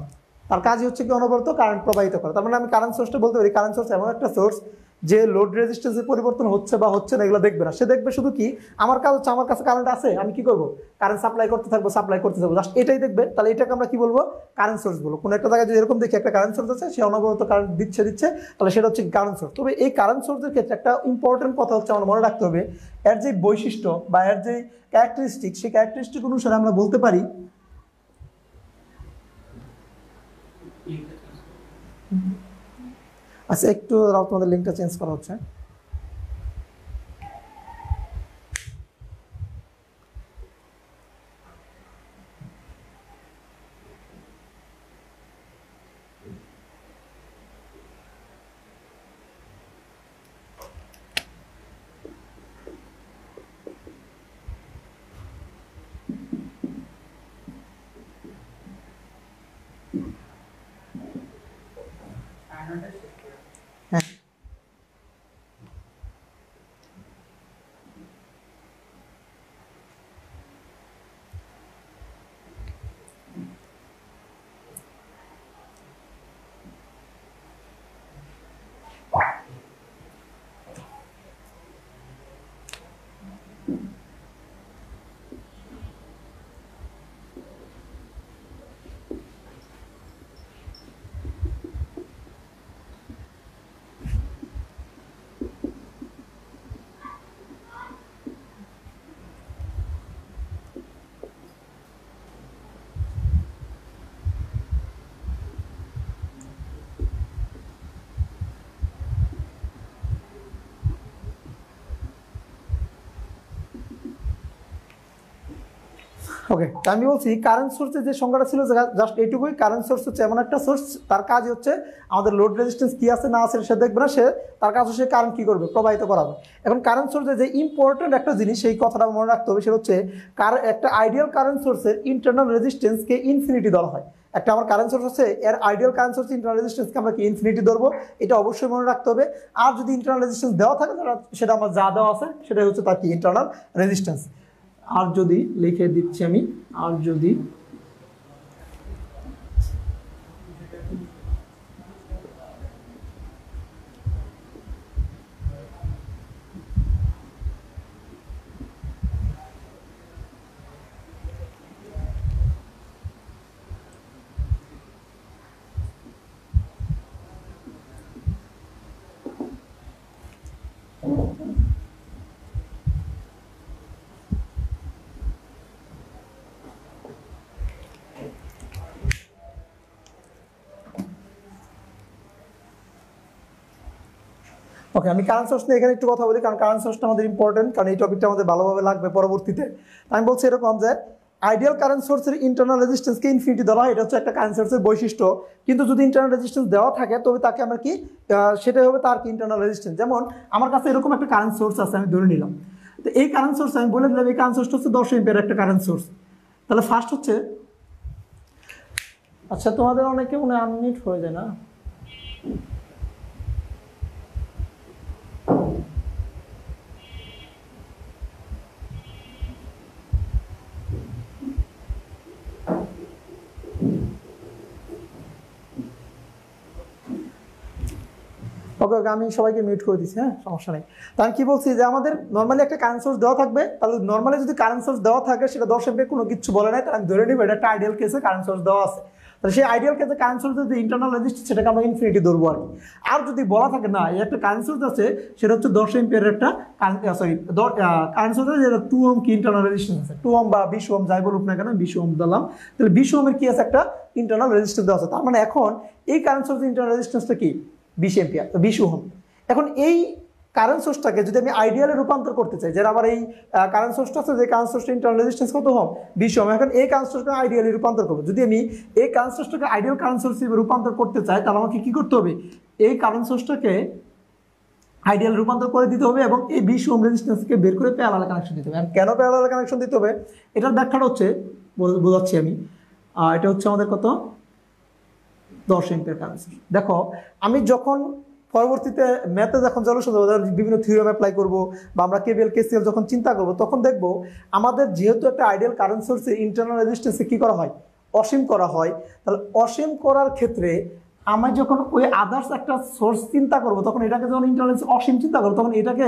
তার কাজই হচ্ছে কি অনবরত কারেন্ট প্রবাহিত করা তার মানে আমি কারেন্ট সোর্সটা বলতে পারি কারেন্ট সোর্স এমন একটা সোর্স যে লোড রেজিস্ট্যান্সে পরিবর্তন হচ্ছে বা হচ্ছে না এগুলো দেখবে না সে দেখবে শুধু কি আমার কাজ হচ্ছে আমার কাছে কারেন্ট আছে আমি কি করব কারেন্ট সাপ্লাই করতে থাকবো সাপ্লাই করতে থাকবো জাস্ট এটাই দেখবে তাহলে এটাকে আমরা কি বলবো কারেন্ট সোর্স বলবো কোনো একটা জায়গায় যদি এরকম দেখি একটা কারেন্ট সোর্স আছে সে অনবরত কারেন্ট দিচ্ছে দিচ্ছে তাহলে সেটা হচ্ছে কারেন্ট সোর্স তবে এই কারেন্ট সোর্সের ক্ষেত্রে একটা ইম্পর্টেন্ট কথা হচ্ছে আমার মনে রাখতে হবে এর যে বৈশিষ্ট্য বা এর যে ক্যারেক্টারিস্টিক সেই ক্যারেক্টারিস্টিক অনুসারে আমরা বলতে পারি Mm-hmm. আচ্ছা একটু তোমাদের লিঙ্কটা চেঞ্জ করা হচ্ছে ওকে আমি বলছি কারেন্ট সোর্সের যে সংখ্যাটা ছিল জাস্ট এইটুকুই কারেন্ট সোর্স হচ্ছে এমন একটা সোর্স তার কাজ হচ্ছে আমাদের লোড রেজিস্ট্যান্স কী আছে না আছে সে দেখবে না সে তার কাজ হচ্ছে কারেন্ট কী করবে প্রবাহিত করাবে এখন কারেন্ট সোর্সে যে ইম্পর্টেন্ট একটা জিনিস সেই কথাটা মনে রাখতে হবে সেটা হচ্ছে কার একটা আইডিয়াল কারেন্ট সোর্সের ইন্টারনাল রেজিস্ট্যান্সকে ইনফিনিটি ধরা হয় একটা আমার কারেন্ট সোর্স হচ্ছে এর আইডিয়াল কারেন্ট সোর্স ইন্টারনাল রেজিস্ট্যান্সকে আমরা কি ইনফিনিটি ধরবো এটা অবশ্যই মনে রাখতে হবে আর যদি ইন্টারনাল রেজিস্ট্যান্স দেওয়া থাকে সেটা আমার যা দেওয়া আছে সেটাই হচ্ছে তার কি ইন্টারনাল রেজিস্ট্যান্স আর যদি লিখে দিচ্ছি আমি আর যদি ওকে আমি কারেন্ট সোর্স নিয়ে এখানে একটু কথা বলি কারণ কারেন্ট সোর্সটা আমাদের ইম্পর্টেন্ট কারণ এই টপিকটা আমাদের ভালোভাবে লাগবে পরবর্তীতে আমি বলছি এরকম যে আইডিয়াল কারেন্ট সোর্সের ইন্টারনাল রেজিস্ট্যান্সকে ইনফিনিটি দেওয়া এটা হচ্ছে একটা কারেন্ট সোর্সের বৈশিষ্ট্য কিন্তু যদি ইন্টারনাল রেজিস্ট্যান্স দেওয়া থাকে তবে তাকে আমরা কি সেটাই হবে তার কি ইন্টারনাল রেজিস্ট্যান্স যেমন আমার কাছে এরকম একটা কারেন্ট সোর্স আছে আমি ধরে নিলাম তো এই কারেন্ট সোর্স আমি বলে দিলাম এই কারেন্ট সোর্সটা হচ্ছে দশ এম্পিয়ার একটা কারেন্ট সোর্স তাহলে ফার্স্ট হচ্ছে আচ্ছা তোমাদের অনেকে মনে হয় আনমিট হয়ে যায় না ওকে ওকে আমি সবাইকে মিউট করে দিচ্ছি হ্যাঁ সমস্যা নেই তো আমি কী বলছি যে আমাদের নর্মালি একটা কারেন্ট সোর্স দেওয়া থাকবে তাহলে নর্মালি যদি কারেন্ট সোর্স দেওয়া থাকে সেটা দশ এমপি কোনো কিছু বলে নাই তাহলে আমি ধরে নিব এটা একটা আইডিয়াল কেসে কারেন্ট সোর্স দেওয়া আছে তাহলে সেই আইডিয়াল কেসে কারেন্ট সোর্স যদি ইন্টারনাল রেজিস্ট সেটাকে আমরা ইনফিনিটি ধরবো আর কি আর যদি বলা থাকে না এই একটা কারেন্ট সোর্স আছে সেটা হচ্ছে দশ এমপিয়ার একটা সরি কারেন্ট সোর্স আছে যেটা টু ওম কি ইন্টারনাল রেজিস্ট্রেন্স আছে টু ওম বা বিশ ওম যাই বলুক না কেন বিশ ওম দিলাম তাহলে বিশ ওমের কি আছে একটা ইন্টারনাল রেজিস্ট্রেন্স দেওয়া আছে তার মানে এখন এই কারেন্ট সোর্স ইন্টারনাল রেজিস্ট্রেন্সটা কি বিশ এম্পিয়ার তো বিশ ওহম এখন এই কারেন্ট সোর্সটাকে যদি আমি আইডিয়ালে রূপান্তর করতে চাই যেটা আমার এই কারেন্ট সোর্সটা আছে যে কারেন্ট সোর্সটা ইন্টারনাল রেজিস্ট্যান্স কত হোম বিশ ওহম এখন এই কারেন্ট সোর্সটা আইডিয়ালি রূপান্তর করবো যদি আমি এই কারেন্ট সোর্সটাকে আইডিয়াল কারেন্ট সোর্স হিসেবে রূপান্তর করতে চাই তাহলে আমাকে কী করতে হবে এই কারেন্ট সোর্সটাকে আইডিয়াল রূপান্তর করে দিতে হবে এবং এই বিশ ওহম রেজিস্ট্যান্সকে বের করে প্যারালাল কানেকশন দিতে হবে আর কেন প্যারালাল কানেকশন দিতে হবে এটার ব্যাখ্যাটা হচ্ছে বোঝাচ্ছি আমি এটা হচ্ছে আমাদের কত দশ এমপির কাছে দেখো আমি যখন পরবর্তীতে ম্যাথে যখন জলসংযোগ বিভিন্ন থিওরিয়াম অ্যাপ্লাই করবো বা আমরা কেবিএল কেসিএল যখন চিন্তা করব তখন দেখব আমাদের যেহেতু একটা আইডিয়াল কারেন্ট সোর্সে ইন্টারনাল রেজিস্ট্যান্সে কী করা হয় অসীম করা হয় তাহলে অসীম করার ক্ষেত্রে আমি যখন ওই আদার্স একটা সোর্স চিন্তা করব তখন এটাকে যখন ইন্টারনেট অসীম চিন্তা করবো তখন এটাকে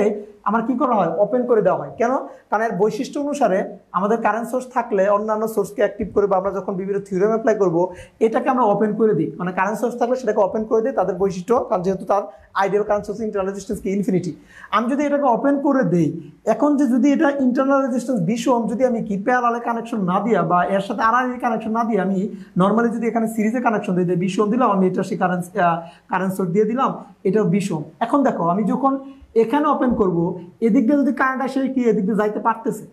আমার কি করা হয় ওপেন করে দেওয়া হয় কেন কারণ এর বৈশিষ্ট্য অনুসারে আমাদের কারেন্ট সোর্স থাকলে অন্যান্য সোর্সকে অ্যাক্টিভ করে বা আমরা যখন বিভিন্ন থিওরিম অ্যাপ্লাই করবো এটাকে আমরা ওপেন করে দিই মানে কারেন্ট সোর্স থাকলে সেটাকে ওপেন করে দিই তাদের বৈশিষ্ট্য কারণ যেহেতু তার ideal current source internal resistance কি ইনফিনিটি আমি যদি এটাকে ওপেন করে দিই এখন যে যদি এটা ইন্টারনাল রেজিস্ট্যান্স বিশ ওম যদি আমি কি আলে কানেকশন না দিয়া বা এর সাথে আর কানেকশন না দিয়ে আমি নর্মালি যদি এখানে সিরিজে কানেকশন দিই বিশ ওম দিলাম আমি এটা পঁচাশি কারেন্সি কারেন্সর দিয়ে দিলাম এটাও বিষম এখন দেখো আমি যখন এখানে ওপেন করব এদিক দিয়ে যদি কারেন্ট আসে কি এদিক দিয়ে যাইতে পারতেছে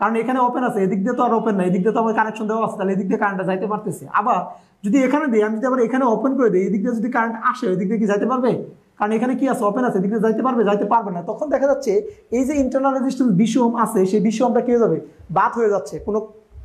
কারণ এখানে ওপেন আছে এদিক দিয়ে তো আর ওপেন না এদিক দিয়ে তো আমার কানেকশন দেওয়া আছে তাহলে এদিক দিয়ে কারেন্টটা যাইতে পারতেছে আবার যদি এখানে দিই আমি যদি আবার এখানে ওপেন করে দিই এদিক দিয়ে যদি কারেন্ট আসে এদিক দিয়ে কি যাইতে পারবে কারণ এখানে কি আছে ওপেন আছে এদিক দিয়ে যাইতে পারবে যাইতে পারবে না তখন দেখা যাচ্ছে এই যে ইন্টারনাল রেজিস্ট্যান্স বিষম আছে সেই বিশ ওমটা কি হয়ে যাবে বাদ হয়ে যাচ্ছে কোনো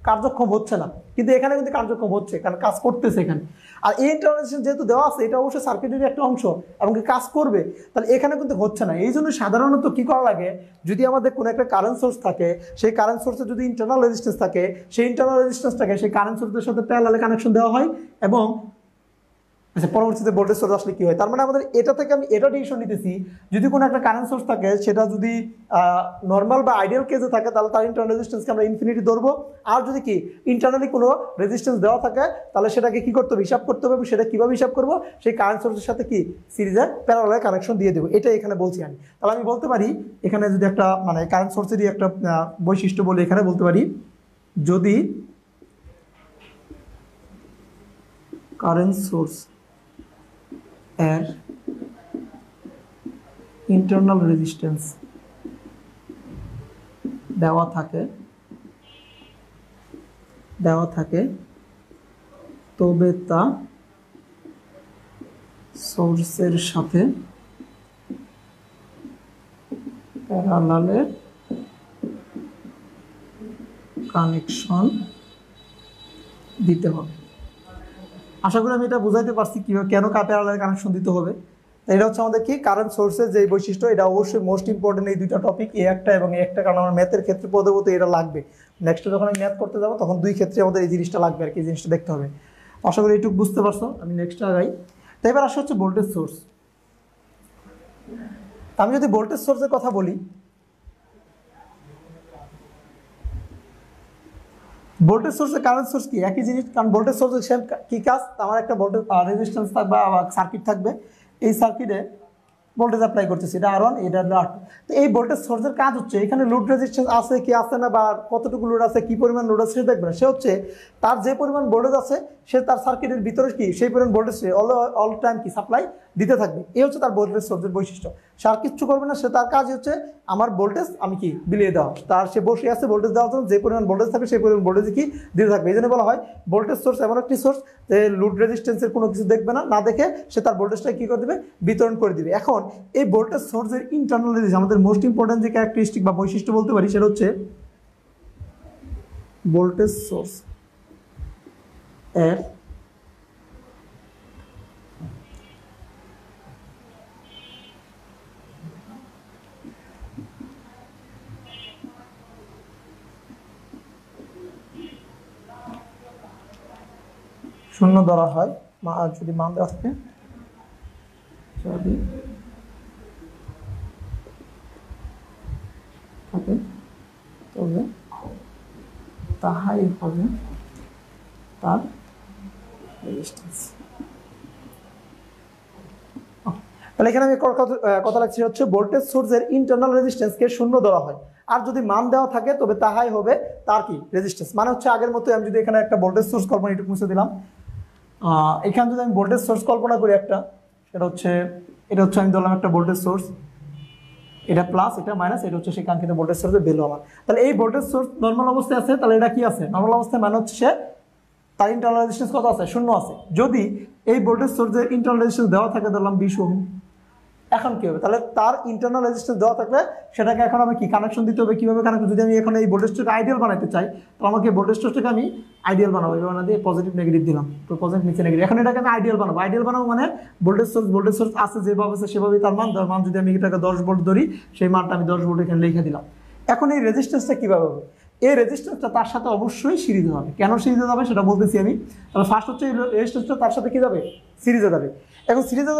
কার্যক্ষম হচ্ছে না কিন্তু এখানে কিন্তু কার্যক্ষম হচ্ছে কারণ কাজ করতেছে এখানে আর এই ইন্টারনেশন যেহেতু দেওয়া আছে এটা অবশ্যই সার্কিটের একটা অংশ এবং কাজ করবে তাহলে এখানে কিন্তু হচ্ছে না এই জন্য সাধারণত কী করা লাগে যদি আমাদের কোনো একটা কারেন্ট সোর্স থাকে সেই কারেন্ট সোর্সে যদি ইন্টারনাল রেজিস্ট্যান্স থাকে সেই ইন্টারনাল থাকে সেই কারেন্ট সোর্সের সাথে প্যারালে কানেকশন দেওয়া হয় এবং আচ্ছা পরবর্তীতে ভোল্টেজ সোর্স আসলে কি হয় তার মানে আমাদের এটা থেকে আমি এটা ডিসিশন নিতেছি যদি কোনো একটা কারেন্ট সোর্স থাকে সেটা যদি নর্মাল বা আইডিয়াল কেজে থাকে তাহলে তার ইন্টারনাল রেজিস্ট্যান্সকে আমরা ইনফিনিটি ধরবো আর যদি কি ইন্টারনালি কোনো রেজিস্ট্যান্স দেওয়া থাকে তাহলে সেটাকে কি করতে হবে হিসাব করতে হবে এবং সেটা কীভাবে হিসাব করবো সেই কারেন্ট সোর্সের সাথে কি সিরিজের প্যারালে কানেকশন দিয়ে দেবো এটাই এখানে বলছি আমি তাহলে আমি বলতে পারি এখানে যদি একটা মানে কারেন্ট সোর্সেরই একটা বৈশিষ্ট্য বলে এখানে বলতে পারি যদি কারেন্ট সোর্স এর ইন্টারনাল রেজিস্ট্যান্স দেওয়া থাকে দেওয়া থাকে তবে তা সোর্সের সাথে প্যারালালের কানেকশন দিতে হবে আশা করি আমি এটা বুঝাইতে পারছি কীভাবে কেন কাপে আলাদা কানেকশন দিতে হবে এটা হচ্ছে আমাদের কি কারেন্ট সোর্সের যে বৈশিষ্ট্য এটা অবশ্যই মোস্ট ইম্পর্টেন্ট এই দুইটা টপিক এ একটা এবং একটা কারণ আমার ম্যাথের ক্ষেত্রে পদবত এটা লাগবে নেক্সটে যখন আমি ম্যাথ করতে যাবো তখন দুই ক্ষেত্রে আমাদের এই জিনিসটা লাগবে আর কি এই জিনিসটা দেখতে হবে আশা করি এইটুকু বুঝতে পারছো আমি নেক্সটে যাই তো এবার আসা হচ্ছে ভোল্টেজ সোর্স আমি যদি ভোল্টেজ সোর্সের কথা বলি ভোল্টেজ সোর্সে কারেন্ট সোর্স কি একই জিনিস কারণ ভোল্টেজ সোর্সে কি কাজ আমার মানে একটা ভোল্টেজ রেজিস্ট্যান্স থাকবে বা সার্কিট থাকবে এই সার্কিটে ভোল্টেজ অ্যাপ্লাই করতেছি এটা আর ওয়ান এটা আর তো এই ভোল্টেজ সোর্সের কাজ হচ্ছে এখানে লোড রেজিস্ট্যান্স আছে কি আছে না বা কতটুকু লোড আছে কি পরিমাণ লোড আছে সেটা দেখবে না সে হচ্ছে তার যে পরিমাণ ভোল্টেজ আছে সে তার সার্কিটের ভিতরে কি সেই পরিমাণ ভোল্টেজ অল অল টাইম কি সাপ্লাই দিতে থাকবে এই হচ্ছে তার ভোল্টেজ সোর্সের বৈশিষ্ট্য সে আর কিচ্ছু করবে না সে তার কাজ হচ্ছে আমার ভোল্টেজ আমি কি বিলিয়ে দেওয়া তার সে বসে আছে ভোল্টেজ দেওয়ার জন্য যে পরিমাণ ভোল্টেজ থাকবে সেই পরিমাণ ভোল্টেজ কি দিতে থাকবে এই জন্য বলা হয় ভোল্টেজ সোর্স এমন একটি সোর্স যে লোড রেজিস্ট্যান্সের কোনো কিছু দেখবে না না দেখে সে তার ভোল্টেজটা কী করে দেবে বিতরণ করে দিবে এখন পর এই ভোল্টেজ সোর্সের ইন্টারনাল রেজিস্ট আমাদের মোস্ট ইম্পর্টেন্ট যে ক্যারেক্টারিস্টিক বা বৈশিষ্ট্য বলতে পারি সেটা হচ্ছে ভোল্টেজ সোর্স এর শূন্য ধরা হয় যদি মান দেওয়া থাকে যদি হবে তবে তাহাই হবে তার রেজিস্ট্যান্স তাহলে এখানে আমি কথা লাগছি হচ্ছে ভোল্টেজ সোর্সের ইন্টারনাল রেজিস্ট্যান্সকে শূন্য দেওয়া হয় আর যদি মান দেওয়া থাকে তবে তাহাই হবে তার কি রেজিস্ট্যান্স মানে হচ্ছে আগের মতো আমি যদি এখানে একটা ভোল্টেজ সোর্স কল্পনা এটুকু মুছে দিলাম এখানে যদি আমি ভোল্টেজ সোর্স কল্পনা করি একটা সেটা হচ্ছে এটা হচ্ছে আমি ধরলাম একটা ভোল্টেজ সোর্স এটা প্লাস এটা মাইনাস এটা হচ্ছে সেই কাঙ্ক্ষিত ভোল্টেজ সোর্স ভ্যালু আমার তাহলে এই ভোল্টেজ সোর্স নর্মাল অবস্থায় আছে তাহলে এটা কি আছে নর্মাল অবস্থায় মানে হচ্ছে তার ইন্টারনাল রেজিস্ট্যান্স কত আছে শূন্য আছে যদি এই ভোল্টেজ সোর্সের ইন্টারনাল রেজিস্ট্যান্স দেওয়া থাকে ধরলাম বিশ ওহম এখন কি হবে তাহলে তার ইন্টারনাল রেজিস্ট্যান্স দেওয়া থাকলে সেটাকে এখন আমি কি কানেকশন দিতে হবে কীভাবে কানেকশন যদি আমি এখন এই ভোল্টেজটাকে আইডিয়াল বানাতে চাই তো আমাকে ভোল্টেজটাকে আমি আইডিয়াল বানাবো এবার না দিয়ে পজিটিভ নেগেটিভ দিলাম তো পজিটিভ নিচে নেগেটিভ এখন এটাকে আমি আইডিয়াল বানাবো আইডিয়াল বানাবো মানে ভোল্টেজ সোর্স ভোল্টেজ সোর্স আছে যেভাবে আছে সেভাবেই তার মান তার মান যদি আমি এটাকে দশ ভোল্ট ধরি সেই মানটা আমি দশ ভোল্ট এখানে লিখে দিলাম এখন এই রেজিস্ট্যান্সটা কীভাবে হবে এই রেজিস্ট্যান্সটা তার সাথে অবশ্যই সিরিজ হবে কেন সিরিজে যাবে সেটা বলতেছি আমি তাহলে ফার্স্ট হচ্ছে রেজিস্ট্যান্সটা তার সাথে কী যাবে সিরিজে যাবে এখন সিরিজে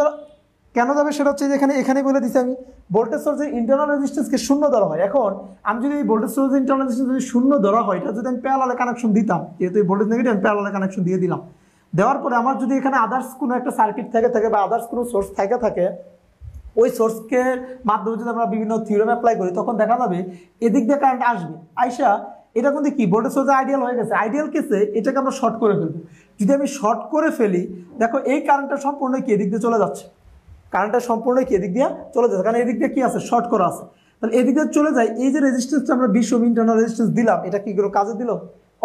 কেন যাবে সেটা হচ্ছে যে এখানে এখানে বলে দিচ্ছি আমি ভোল্টেজ সোর্সের ইন্টারনাল রেজিস্ট্যান্সকে শূন্য ধরা হয় এখন আমি যদি এই ভোল্টেজ সোর্সের ইন্টারনাল রেজিস্ট্যান্স যদি শূন্য ধরা হয় এটা যদি আমি প্যারালে কানেকশন দিতাম যেহেতু এই ভোল্টেজ নেগেটিভ আমি প্যারালে কানেকশন দিয়ে দিলাম দেওয়ার পরে আমার যদি এখানে আদার্স কোনো একটা সার্কিট থেকে থাকে বা আদার্স কোনো সোর্স থেকে থাকে ওই সোর্সকে মাধ্যমে যদি আমরা বিভিন্ন থিওরাম অ্যাপ্লাই করি তখন দেখা যাবে এদিক দিয়ে কারেন্ট আসবে আইসা এটা কিন্তু কি ভোল্টেজ সোর্সে আইডিয়াল হয়ে গেছে আইডিয়াল কেসে এটাকে আমরা শর্ট করে ফেলবো যদি আমি শর্ট করে ফেলি দেখো এই কারেন্টটা সম্পূর্ণ কি এদিক দিয়ে চলে যাচ্ছে কারেন্টটা সম্পূর্ণ কি এদিক দিয়ে চলে যায় কারণ এদিক দিয়ে কি আছে শর্ট করা আছে তাহলে এদিক দিয়ে চলে যায় এই যে রেজিস্ট্যান্সটা আমরা বিশ ওম ইন্টারনাল রেজিস্ট্যান্স দিলাম এটা কি কোনো কাজে দিল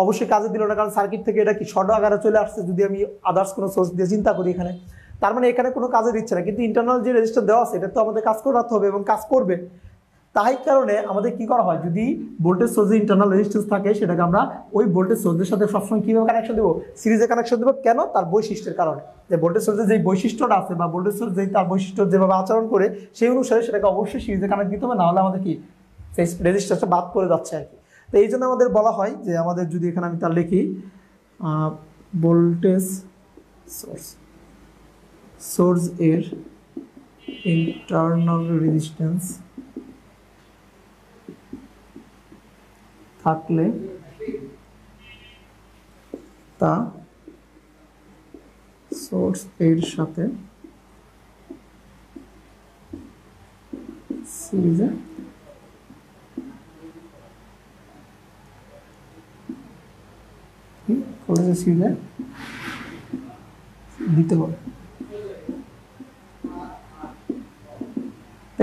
অবশ্যই কাজে দিল না কারণ সার্কিট থেকে এটা কি শর্ট আকারে চলে আসছে যদি আমি আদার্স কোনো সোর্স দিয়ে চিন্তা করি এখানে তার মানে এখানে কোনো কাজে দিচ্ছে না কিন্তু ইন্টারনাল যে রেজিস্টার দেওয়া আছে এটা তো আমাদের কাজ করাতে হবে এবং কাজ করবে তাই কারণে আমাদের কি করা হয় যদি ভোল্টেজ সোর্সে ইন্টারনাল রেজিস্ট্যান্স থাকে সেটাকে আমরা ওই ভোল্টেজ সোর্সের সাথে সবসময় কীভাবে কানেকশন দেবো সিরিজে কানেকশন দেবো কেন তার বৈশিষ্ট্যের কারণে যে ভোল্টেজ সোর্সে যেই বৈশিষ্ট্যটা আছে বা ভোল্টেজ সোর্স যেই তার বৈশিষ্ট্য যেভাবে আচরণ করে সেই অনুসারে সেটাকে অবশ্যই সিরিজে কানেক্ট দিতে হবে নাহলে আমাদের কি সেই রেজিস্ট্যান্সটা বাদ করে যাচ্ছে আর কি তো এই জন্য আমাদের বলা হয় যে আমাদের যদি এখানে আমি তার লিখি ভোল্টেজ সোর্স সোর্স এর ইন্টারনাল রেজিস্ট্যান্স থাকলে তা সোর্স এর সাথে সিরিজে সিরিজে দিতে হবে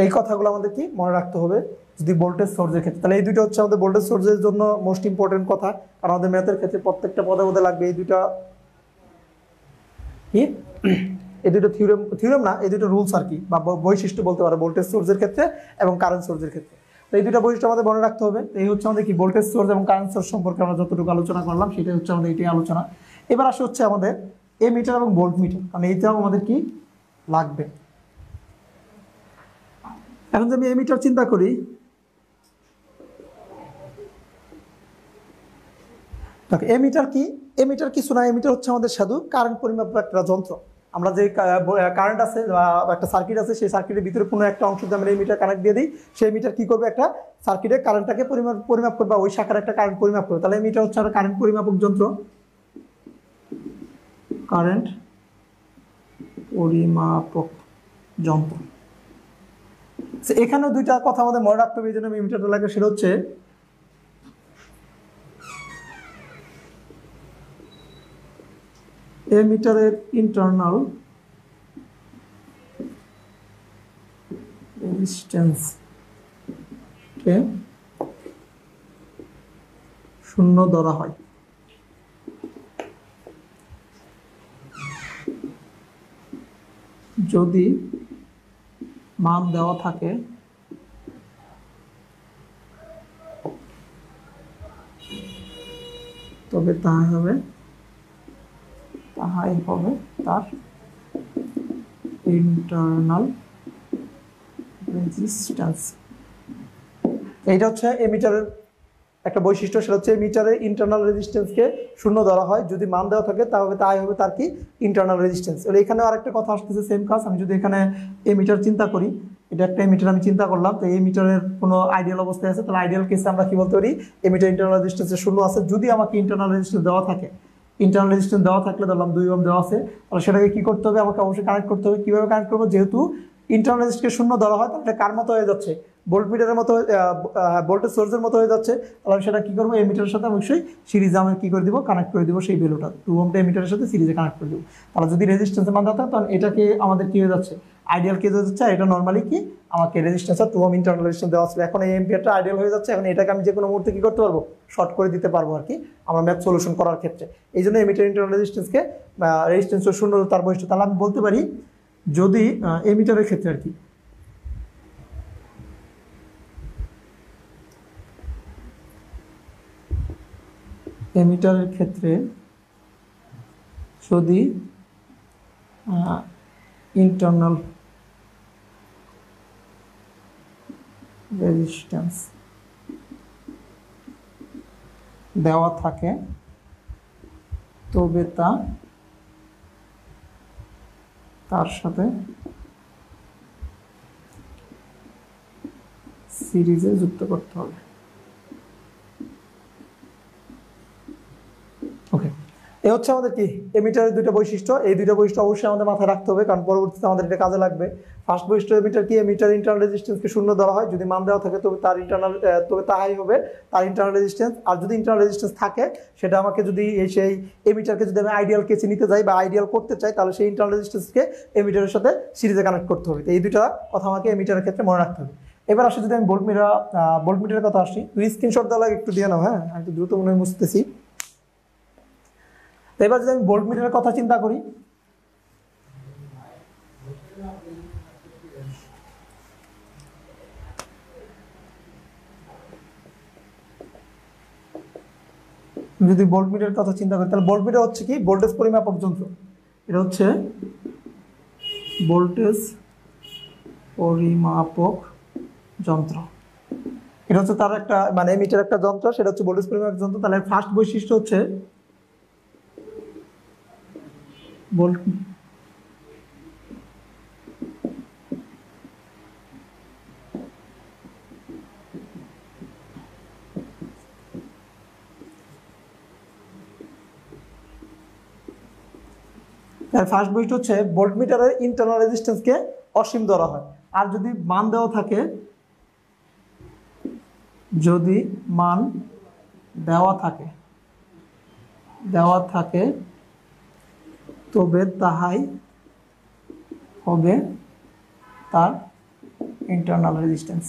এই কথাগুলো আমাদের কি মনে রাখতে হবে যদি ভোল্টেজ সোর্সের ক্ষেত্রে তাহলে এই দুটো হচ্ছে আমাদের ভোল্টেজ সোর্সের জন্য মোস্ট ইম্পর্টেন্ট কথা আর আমাদের ম্যাথের ক্ষেত্রে প্রত্যেকটা পদে পদে লাগবে এই দুটা কি এই দুটো থিওরেম থিওরেম না এই দুটো রুলস আর কি বা বৈশিষ্ট্য বলতে পারো ভোল্টেজ সোর্সের ক্ষেত্রে এবং কারেন্ট সোর্সের ক্ষেত্রে তো এই দুটো বৈশিষ্ট্য আমাদের মনে রাখতে হবে এই হচ্ছে আমাদের কি ভোল্টেজ সোর্স এবং কারেন্ট সোর্স সম্পর্কে আমরা যতটুকু আলোচনা করলাম সেটাই হচ্ছে আমাদের এটাই আলোচনা এবার আসে হচ্ছে আমাদের এ মিটার এবং ভোল্ট মিটার কারণ এইটাও আমাদের কি লাগবে এখন যদি আমি এ মিটার চিন্তা করি দেখো এমিটার কি এমিটার কিছু না এমিটার হচ্ছে আমাদের সাধু কারেন্ট পরিমাপ একটা যন্ত্র আমরা যে কারেন্ট আছে একটা সার্কিট আছে সেই সার্কিটের ভিতরে কোনো একটা অংশ যদি আমরা এই মিটার কানেক্ট দিয়ে দিই সেই মিটার কী করবে একটা সার্কিটের কারেন্টটাকে পরিমাপ পরিমাপ করবে ওই শাখার একটা কারেন্ট পরিমাপ করবে তাহলে মিটার হচ্ছে আমরা কারেন্ট পরিমাপক যন্ত্র কারেন্ট পরিমাপক যন্ত্র এখানেও দুইটা কথা আমাদের মনে রাখতে হবে এই জন্য এমিটারটা লাগে সেটা হচ্ছে এ মিটারের ইন্টারনাল কে শূন্য ধরা হয় যদি মান দেওয়া থাকে তবে তা হবে হাই হবে তার ইন্টারনাল রেজিস্ট্যান্স এইটা হচ্ছে এমিটারের একটা বৈশিষ্ট্য সেটা হচ্ছে মিটারের ইন্টারনাল রেজিস্ট্যান্সকে শূন্য ধরা হয় যদি মান দেওয়া থাকে তাহলে তাই হবে তার কি ইন্টারনাল রেজিস্ট্যান্স এবার এখানেও আরেকটা কথা আসতেছে সেম কাজ আমি যদি এখানে এমিটার চিন্তা করি এটা একটা এমিটার আমি চিন্তা করলাম তো এই মিটারের কোনো আইডিয়াল অবস্থায় আছে তাহলে আইডিয়াল কেসে আমরা কী বলতে পারি এমিটার ইন্টারনাল রেজিস্ট্যান্সে শূন্য আছে যদি আমাকে ইন্টারনাল রেজিস্ট্যান্স দেওয়া থাকে ইন্টারনাল রেজিস্ট্যান্স দেওয়া থাকলে ধরলাম দুই ওম দেওয়া আছে তাহলে সেটাকে কী করতে হবে আমাকে অবশ্যই কানেক্ট করতে হবে কীভাবে কানেক্ট করবো যেহেতু ইন্টারনাল রেজিস্টকে শূন্য ধরা হয় তাহলে কার মতো হয়ে যাচ্ছে ভোল্ট মিটারের মতো ভোল্টেজ সোর্সের মতো হয়ে যাচ্ছে তাহলে আমি সেটা কী করবো এমিটারের সাথে অবশ্যই সিরিজে আমি কী করে দিব কানেক্ট করে দিব সেই বেলোটা টু ওমটা এমিটারের সাথে সিরিজে কানেক্ট করে দিব তাহলে যদি রেজিস্ট্যান্সের মান থাকে তখন এটাকে আমাদের কী হয়ে যাচ্ছে আইডিয়াল কী হয়ে যাচ্ছে এটা নর্মালি কি আমাকে রেজিস্ট্যান্স আর টু ওম ইন্টারনাল রেজিস্ট্যান্স দেওয়া আসলে এখন এই এমপিআরটা আইডিয়াল হয়ে যাচ্ছে এখন এটাকে আমি যে কোনো মুহূর্তে কী করতে পারবো শর্ট করে দিতে পারবো আর কি আমার ম্যাথ সলিউশন করার ক্ষেত্রে এই জন্য এমিটার ইন্টারনাল রেজিস্ট্যান্সকে রেজিস্ট্যান্স শূন্য তার বৈশিষ্ট্য তাহলে আমি বলতে পারি যদি এমিটারের ক্ষেত্রে আর কি এমিটারের ক্ষেত্রে যদি ইন্টারনাল রেজিস্ট্যান্স দেওয়া থাকে তবে তা তার সাথে সিরিজে যুক্ত করতে হবে এ হচ্ছে আমাদের কি এমিটারের দুইটা বৈশিষ্ট্য এই দুইটা বৈশিষ্ট্য অবশ্যই আমাদের মাথায় রাখতে হবে কারণ পরবর্তীতে আমাদের এটা কাজে লাগবে ফার্স্ট বৈশিষ্ট্য এমিটার কি এমিটার ইন্টারনাল রেজিস্ট্যান্সকে শূন্য দেওয়া হয় যদি মান দেওয়া থাকে তবে তার ইন্টারনাল তবে তাহাই হবে তার ইন্টারনাল রেজিস্ট্যান্স আর যদি ইন্টারনাল রেজিস্ট্যান্স থাকে সেটা আমাকে যদি সেই এমিটারকে যদি আমি আইডিয়াল কেসে নিতে যাই বা আইডিয়াল করতে চাই তাহলে সেই ইন্টারনাল রেজিস্ট্যান্সকে এমিটারের সাথে সিরিজে কানেক্ট করতে হবে তো এই দুটা কথা আমাকে এমিটারের ক্ষেত্রে মনে রাখতে হবে এবার আসলে যদি আমি বোল্টমিটার বোল্টমিটারের কথা আসি দুই স্ক্রিনশট দেওয়া একটু দিয়ে নাও হ্যাঁ আমি একটু দ্রুত মনে হয় বুঝতেছি তো এবার যদি আমি ভোল্ট মিটারের কথা চিন্তা করি যদি ভোল্ট মিটারের কথা চিন্তা করি তাহলে ভোল্ট মিটার হচ্ছে কি ভোল্টেজ পরিমাপক যন্ত্র এটা হচ্ছে ভোল্টেজ পরিমাপক যন্ত্র এটা হচ্ছে তার একটা মানে মিটার একটা যন্ত্র সেটা হচ্ছে ভোল্টেজ পরিমাপক যন্ত্র তাহলে ফার্স্ট বৈশিষ্ট্য হচ্ছে বল ফার্স্ট বৈশিষ্ট্য হচ্ছে বোল্ট মিটারের ইন্টারনাল রেজিস্ট্যান্সকে অসীম ধরা হয় আর যদি মান দেওয়া থাকে যদি মান দেওয়া থাকে দেওয়া থাকে তবে তাহাই হবে তার ইন্টারনাল রেজিস্ট্যান্স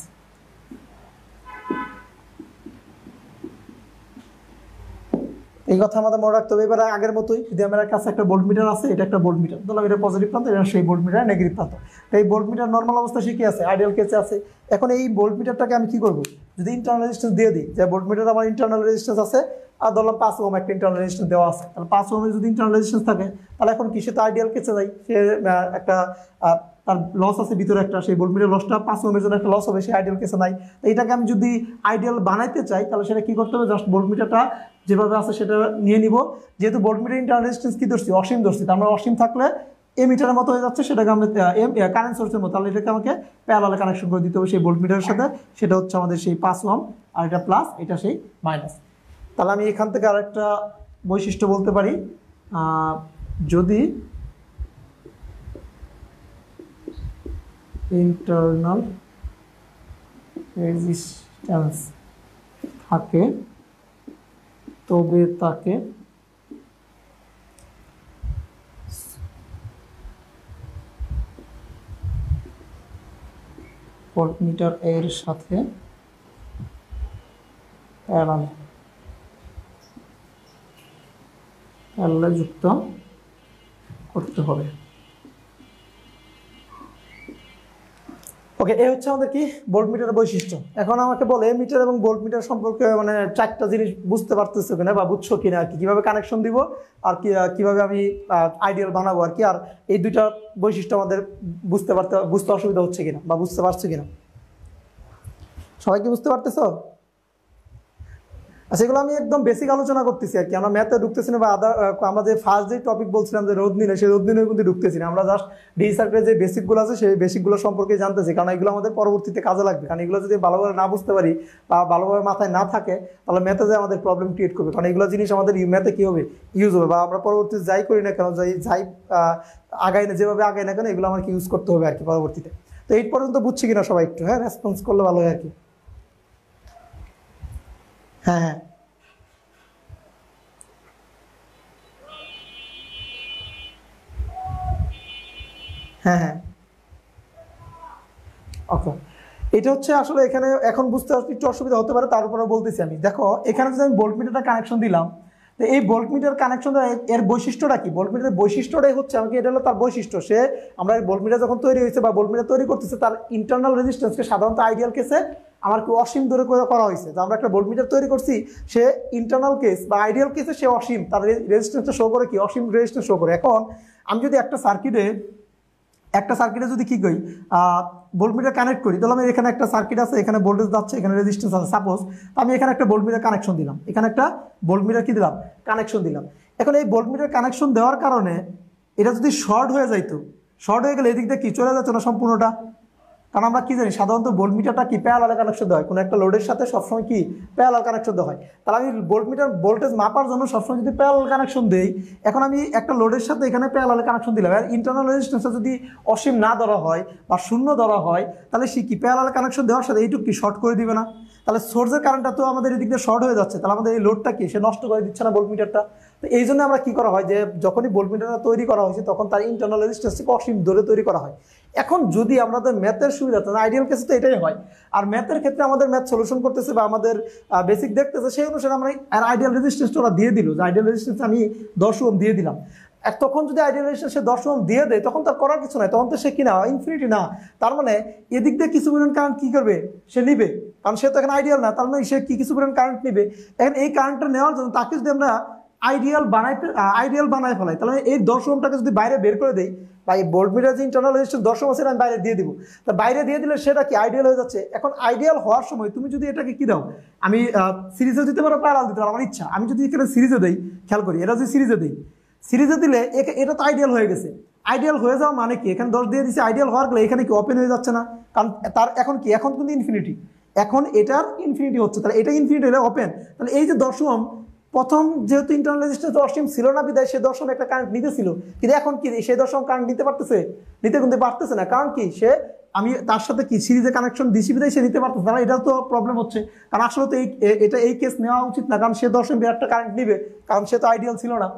এই কথা আমাদের মনে রাখতে হবে এবার আগের মতোই যদি আমার কাছে একটা বোল্ট মিটার আছে এটা একটা বোল্ড মিটার ধরো এটা পজিটিভ প্রান্ত এটা সেই বোল্ড মিটার নেগেটিভ প্রান্ত তো এই বোল্ড মিটার নর্মাল অবস্থা শিখে আছে আইডিয়াল কেসে আছে এখন এই বোল্ড মিটারটাকে আমি কী করবো যদি ইন্টারনাল রেজিস্ট্যান্স দিয়ে দিই যে বোল্ড মিটার আমার ইন্টারনাল রেজিস্ট্যান্স আছে আর ধরলাম পাঁচ ওম একটা ইন্টারনাল রেজিস্ট্যান্স দেওয়া আছে তাহলে পাঁচ ওমে যদি ইন্টারনাল রেজিস্ট্যান্স থাকে তাহলে এখন কি সে তো আইডিয়াল কেসে যাই সে একটা তার লস আছে ভিতরে একটা সেই মিটার লসটা পাঁচ ওমের জন্য একটা লস হবে সেই আইডিয়াল কেসে নাই তো এটাকে আমি যদি আইডিয়াল বানাইতে চাই তাহলে সেটা কী করতে হবে জাস্ট বোল্ড মিটারটা যেভাবে আছে সেটা নিয়ে নিব যেহেতু মিটার ইন্টারনাল রেজিস্ট্যান্স কী ধরছি অসীম ধরছি আমরা মানে অসীম থাকলে এ মিটারের মতো হয়ে যাচ্ছে সেটাকে আমরা এম কারেন্ট সোর্সের মতো তাহলে এটাকে আমাকে প্যারালে কানেকশন করে দিতে হবে সেই বোল্ট মিটারের সাথে সেটা হচ্ছে আমাদের সেই পাঁচ ওয়াম আর এটা প্লাস এটা সেই মাইনাস তাহলে আমি এখান থেকে আরেকটা বৈশিষ্ট্য বলতে পারি যদি ইন্টারনাল রেজিস্ট্যান্স থাকে তবে তাকে ভোল্টমিটার এর সাথে প্যারাল যুক্ত করতে হবে ওকে এ হচ্ছে আমাদের কি বোল্ট মিটারের বৈশিষ্ট্য এখন আমাকে বলে মিটার এবং বোল্ট মিটার সম্পর্কে মানে চারটা জিনিস বুঝতে পারতেছো কিনা বা বুঝছো কিনা আর কি কীভাবে কানেকশন দিব আর কি কীভাবে আমি আইডিয়াল বানাবো আর কি আর এই দুইটা বৈশিষ্ট্য আমাদের বুঝতে পারতে বুঝতে অসুবিধা হচ্ছে কিনা বা বুঝতে পারছো কিনা সবাই কি বুঝতে পারতেছো সেগুলো আচ্ছা, আমি একদম বেসিক আলোচনা করতেছি আর কি আমরা ম্যাথে ঢুকতেছি না বা আদার আমরা যে ফার্স্ট যে টপিক বলছিলাম যে রোদ নিলে সেই রোদ নিলে কিন্তু ঢুকতেছি না আমরা জাস্ট ডি সার্কের যে বেসিকগুলো আছে সেই বেসিকগুলো সম্পর্কে জানতেছি কারণ এগুলো আমাদের পরবর্তীতে কাজে লাগবে কারণ এগুলো যদি ভালোভাবে না বুঝতে পারি বা ভালোভাবে মাথায় না থাকে তাহলে ম্যাথে যে আমাদের প্রবলেম ক্রিয়েট করবে কারণ এগুলো জিনিস আমাদের ম্যাথে কী হবে ইউজ হবে বা আমরা পরবর্তীতে যাই করি না কেন যাই যাই আগাই না যেভাবে আগাই না কেন এগুলো আমাকে ইউজ করতে হবে আর কি পরবর্তীতে তো এই পর্যন্ত বুঝছি কিনা সবাই একটু হ্যাঁ রেসপন্স করলে ভালো হয় আর কি হ্যাঁ হ্যাঁ হ্যাঁ ওকে আচ্ছা, এটা হচ্ছে আসলে এখানে এখন বুঝতে একটু অসুবিধা হতে পারে তার উপরে বলতেছি আমি দেখো এখানে যদি আমি বোল্ট মিটারটা কানেকশন দিলাম তো এই বোল্ট মিটার কানেকশন এর বৈশিষ্ট্যটা কি বোল্ট মিটারের বৈশিষ্ট্যটাই হচ্ছে আমাকে এটা হলো তার বৈশিষ্ট্য সে আমরা বোল্ট মিটার যখন তৈরি হয়েছে বা বোল্ট মিটার তৈরি করতেছে তার ইন্টারনাল রেজিস্ট্যান্সকে সাধারণত আইডিয়াল কেসে আমার কি অসীম ধরে করা হয়েছে যে আমরা একটা বোল্ট মিটার তৈরি করছি সে ইন্টারনাল কেস বা আইডিয়াল কেসে সে অসীম তার রেজিস্ট্যান্সটা শো করে কি অসীম রেজিস্ট্যান্স শো করে এখন আমি যদি একটা সার্কিটে একটা সার্কিটে যদি কী করি ভোল্টমিটার কানেক্ট করি তাহলে আমি এখানে একটা সার্কিট আছে এখানে ভোল্টেজ যাচ্ছে এখানে রেজিস্ট্যান্স আছে সাপোজ আমি এখানে একটা ভোল্টমিটার কানেকশন দিলাম এখানে একটা ভোল্টমিটার কী দিলাম কানেকশন দিলাম এখন এই ভোল্টমিটার কানেকশন দেওয়ার কারণে এটা যদি শর্ট হয়ে যাইতো শর্ট হয়ে গেলে এদিক দিয়ে কি চলে যাচ্ছে না সম্পূর্ণটা কারণ আমরা কি জানি সাধারণত বোল্টমিটারটা কি প্যারাল কানেকশন দেওয়া হয় কোনো একটা লোডের সাথে সবসময় কি প্যারাল কানেকশন দেওয়া হয় তাহলে আমি বোল্ট মিটার ভোল্টেজ মাপার জন্য সবসময় যদি প্যারাল কানেকশন দেই এখন আমি একটা লোডের সাথে এখানে প্যারাল কানেকশন দিলাম আর ইন্টারনাল রেজিস্ট্যান্সটা যদি অসীম না ধরা হয় বা শূন্য ধরা হয় তাহলে সে কি প্যারাল কানেকশন দেওয়ার সাথে এইটুকু কি শর্ট করে দিবে না তাহলে সোর্সের কারেন্টটা তো আমাদের এদিক দিয়ে শর্ট হয়ে যাচ্ছে তাহলে আমাদের এই লোডটা কি সে নষ্ট করে দিচ্ছে না বোল্টমিটারটা মিটারটা তো এই জন্য আমরা কি করা হয় যে যখনই বোলমিটারটা তৈরি করা হয়েছে তখন তার ইন্টারনাল রেজিস্ট্যান্সটিকে অসীম ধরে তৈরি করা হয় এখন যদি আমাদের ম্যাথের সুবিধা তাহলে আইডিয়াল কেসে তো এটাই হয় আর ম্যাথের ক্ষেত্রে আমাদের ম্যাথ সলিউশন করতেছে বা আমাদের বেসিক দেখতেছে সেই অনুসারে আমরা আর আইডিয়াল রেজিস্ট্যান্সটা ওরা দিয়ে দিল যে আইডিয়াল রেজিস্ট্যান্স আমি দশ ওম দিয়ে দিলাম তখন যদি আইডিয়াল রেজিস্ট্যান্স সে দশ ওম দিয়ে দেয় তখন তার করার কিছু নাই তখন তো সে কিনা ইনফিনিটি না তার মানে এদিক দিয়ে কিছু পরিমাণ কারেন্ট কী করবে সে নিবে কারণ সে তো এখন আইডিয়াল না তার মানে সে কী কিছু পরিমাণ কারেন্ট নিবে এখন এই কারেন্টটা নেওয়ার জন্য তাকে যদি আমরা আইডিয়াল বানাইতে আইডিয়াল বানায় ফেলায় তাহলে এই দশমটাকে যদি বাইরে বের করে দেয় বা এই বোল্ড মিটার যে ইন্টারনাল রেজিস্ট্যান্স দশম আছে আমি বাইরে দিয়ে দিব তা বাইরে দিয়ে দিলে সেটা কি আইডিয়াল হয়ে যাচ্ছে এখন আইডিয়াল হওয়ার সময় তুমি যদি এটাকে কী দাও আমি সিরিজে দিতে পারো প্যারাল দিতে পারো আমার ইচ্ছা আমি যদি এখানে সিরিজে দিই খেয়াল করি এটা যদি সিরিজে দিই সিরিজে দিলে এটা তো আইডিয়াল হয়ে গেছে আইডিয়াল হয়ে যাওয়া মানে কি এখানে দশ দিয়ে দিচ্ছে আইডিয়াল হওয়ার গেলে এখানে কি ওপেন হয়ে যাচ্ছে না কারণ তার এখন কি এখন কিন্তু ইনফিনিটি এখন এটার ইনফিনিটি হচ্ছে তাহলে এটা ইনফিনিটি হলে ওপেন তাহলে এই যে দশম প্রথম যেহেতু ইন্টারনাল রেজিস্ট্যান্স অসীম ছিল না বিদায় সে দর্শন একটা কারেন্ট নিতেছিল কিন্তু এখন কি সে দর্শন কারেন্ট নিতে পারতেছে নিতে কিন্তু পারতেছে না কারণ কি সে আমি তার সাথে কি সিরিজে কানেকশন দিছি বিদায় সে নিতে পারতেছে না এটা তো প্রবলেম হচ্ছে কারণ আসলে তো এই এটা এই কেস নেওয়া উচিত না কারণ সে দর্শন একটা কারেন্ট নিবে কারণ সে তো আইডিয়াল ছিল না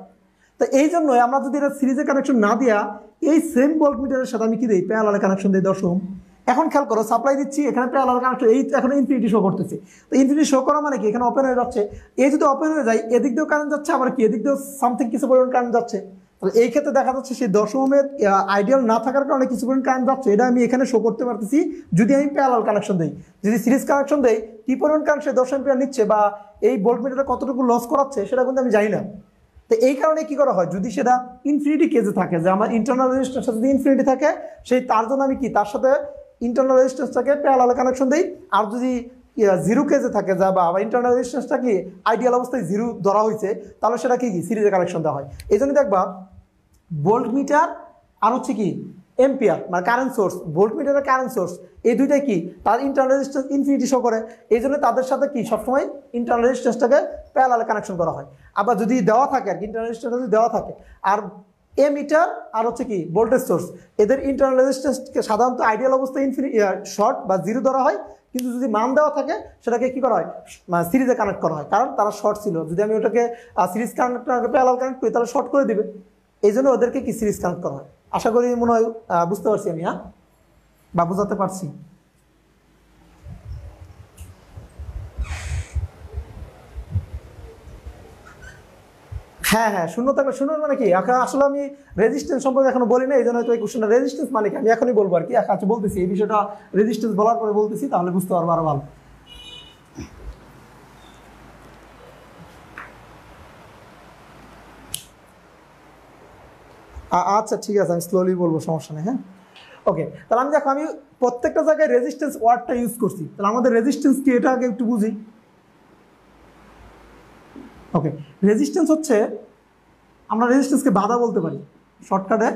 তো এই জন্য আমরা যদি এটা সিরিজে কানেকশন না দিয়া এই সেম বল্ট মিটারের সাথে আমি কি দিই প্যারালালে কানেকশন দিই দশম এখন খেয়াল করো সাপ্লাই দিচ্ছি এখানে প্যারালাল কানেক্টর এই এখন ইনফিনিটি শো করতেছে তো ইনফিনিটি শো করা মানে কি এখানে ওপেন হয়ে যাচ্ছে এই যদি ওপেন হয়ে যায় এদিক দিয়েও কারেন্ট যাচ্ছে আবার কি এদিক দিয়েও সামথিং কিছু পরিমাণ কারেন্ট যাচ্ছে তাহলে এই ক্ষেত্রে দেখা যাচ্ছে সেই দশমের আইডিয়াল না থাকার কারণে কিছু পরিমাণ কারেন্ট যাচ্ছে এটা আমি এখানে শো করতে পারতেছি যদি আমি প্যালার কানেকশন দিই যদি সিরিজ কানেকশন দিই কি পরিমাণ কারেন্ট সে দশম পেয়ার নিচ্ছে বা এই বোল্ট মিটারটা কতটুকু লস করাচ্ছে সেটা কিন্তু আমি জানি না তো এই কারণে কি করা হয় যদি সেটা ইনফিনিটি কেজে থাকে যে আমার ইন্টারনাল রেজিস্টার সাথে যদি ইনফিনিটি থাকে সেই তার জন্য আমি কি তার সাথে ইন্টারনাল রেজিস্ট্যান্সটাকে প্যারালাল কানেকশন দিই আর যদি জিরো কেজে থাকে যা বা ইন্টারনাল রেজিস্ট্যান্সটা কি আইডিয়াল অবস্থায় জিরো ধরা হয়েছে তাহলে সেটা কি সিরিজে কানেকশন দেওয়া হয় এই জন্য দেখবা ভোল্ট মিটার আর হচ্ছে কি এম্পিয়ার মানে কারেন্ট সোর্স ভোল্ট মিটারের কারেন্ট সোর্স এই দুইটাই কি তার ইন্টারনাল রেজিস্ট্যান্স ইনফিনিটি শো করে এই জন্য তাদের সাথে কি সবসময় ইন্টারনাল রেজিস্ট্যান্সটাকে প্যারালালে কানেকশন করা হয় আবার যদি দেওয়া থাকে আর কি ইন্টারনাল রেজিস্ট্যান্সটা যদি দেওয়া থাকে আর এ মিটার আর হচ্ছে কি ভোল্টেজ সোর্স এদের ইন্টারনাল রেজিস্ট্যান্সকে সাধারণত আইডিয়াল অবস্থায় ইনফিনি শর্ট বা জিরো ধরা হয় কিন্তু যদি মান দেওয়া থাকে সেটাকে কি করা হয় সিরিজে কানেক্ট করা হয় কারণ তারা শর্ট ছিল যদি আমি ওটাকে সিরিজ কানেক্ট প্যালাল কানেক্ট করি তাহলে শর্ট করে দিবে এই জন্য ওদেরকে কি সিরিজ কানেক্ট করা হয় আশা করি মনে হয় বুঝতে পারছি আমি হ্যাঁ বা বোঝাতে পারছি হ্যাঁ হ্যাঁ শূন্য থাকলে শূন্য মানে কি এখন আসলে আমি রেজিস্ট্যান্স সম্পর্কে এখনো বলি না এই জন্য হয়তো এই কোশ্চেনটা রেজিস্ট্যান্স মানে কি আমি এখনই বলবো আর কি আচ্ছা বলতেছি এই বিষয়টা রেজিস্ট্যান্স বলার পরে বলতেছি তাহলে বুঝতে পারবো আরো ভালো আচ্ছা ঠিক আছে আমি স্লোলি বলবো সমস্যা নেই হ্যাঁ ওকে তাহলে আমি দেখো আমি প্রত্যেকটা জায়গায় রেজিস্ট্যান্স ওয়ার্ডটা ইউজ করছি তাহলে আমাদের রেজিস্ট্যান্স কি এটা আগে একটু বুঝি ওকে রেজিস্ট্যান্স হচ্ছে আমরা রেজিস্ট্যান্সকে বাধা বলতে পারি শর্টকাটে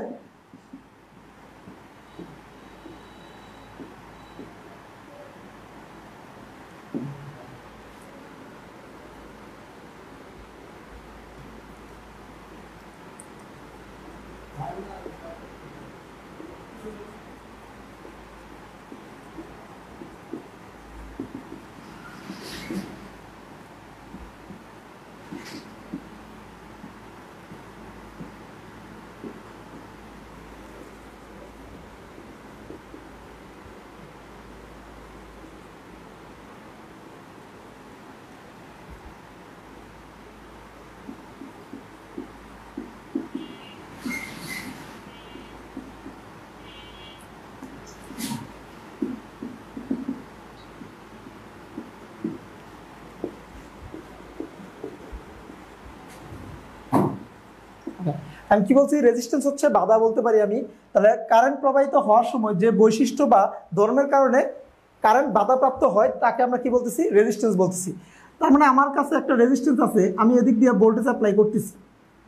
আমি কি বলছি রেজিস্ট্যান্স হচ্ছে বাধা বলতে পারি আমি তাহলে কারেন্ট প্রবাহিত হওয়ার সময় যে বৈশিষ্ট্য বা ধর্মের কারণে কারেন্ট বাধাপ্রাপ্ত হয় তাকে আমরা কি বলতেছি রেজিস্ট্যান্স বলতেছি তার মানে আমার কাছে একটা রেজিস্ট্যান্স আছে আমি এদিক দিয়ে ভোল্টেজ অ্যাপ্লাই করতেছি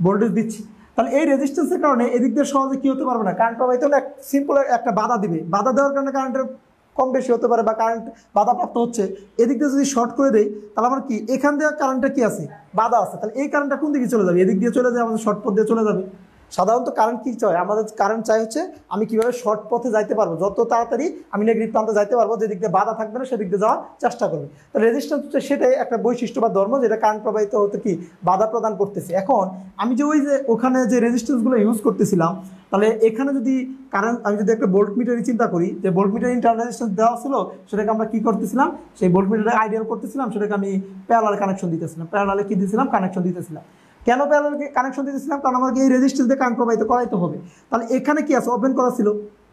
ভোল্টেজ দিচ্ছি তাহলে এই রেজিস্ট্যান্সের কারণে এদিক দিয়ে সহজে কী হতে পারবে না কারেন্ট প্রবাহিত হলে সিম্পল একটা বাধা দিবে বাধা দেওয়ার কারণে কারেন্টের কম বেশি হতে পারে বা কারেন্ট বাধাপ্রাপ্ত হচ্ছে এদিক দিয়ে যদি শর্ট করে দেই তাহলে আমার কি এখান দিয়ে কারেন্টটা কি আছে বাধা আছে তাহলে এই কারেন্টটা কোন দিকে চলে যাবে এদিক দিয়ে চলে যাবে আমাদের শর্ট পথ দিয়ে চলে যাবে সাধারণত কারেন্ট কী চাই আমাদের কারেন্ট চাই হচ্ছে আমি কিভাবে শর্ট পথে যাইতে পারবো যত তাড়াতাড়ি আমি নেগেটিভ প্রান্তে যাইতে পারবো যেদিক দিয়ে বাধা থাকবে না সেদিক দিয়ে যাওয়ার চেষ্টা করবে তো রেজিস্ট্যান্স হচ্ছে সেটাই একটা বৈশিষ্ট্য বা ধর্ম যেটা কারেন্ট প্রবাহিত হতে কি বাধা প্রদান করতেছে এখন আমি যে ওই যে ওখানে যে রেজিস্ট্যান্সগুলো ইউজ করতেছিলাম তাহলে এখানে যদি কারেন্ট আমি যদি একটা বোল্ট মিটারই চিন্তা করি যে বোল্ট মিটার ইন্টারনাল রেজিস্ট্যান্স দেওয়া ছিল সেটাকে আমরা কি করতেছিলাম সেই বোল্ট মিটারে আইডিয়াল করতেছিলাম সেটাকে আমি প্যারালাল কানেকশন দিতেছিলাম প্যারালালে কী দিয়েছিলাম কানেকশন দিতেছিলাম কেন প্যারালালকে কানেকশন দিতেছিলাম কারণ আমাকে এই রেজিস্ট্রি দিয়ে কারেন্ট প্রবাহিত করাইতে হবে তাহলে এখানে কি আছে ওপেন করা ছিল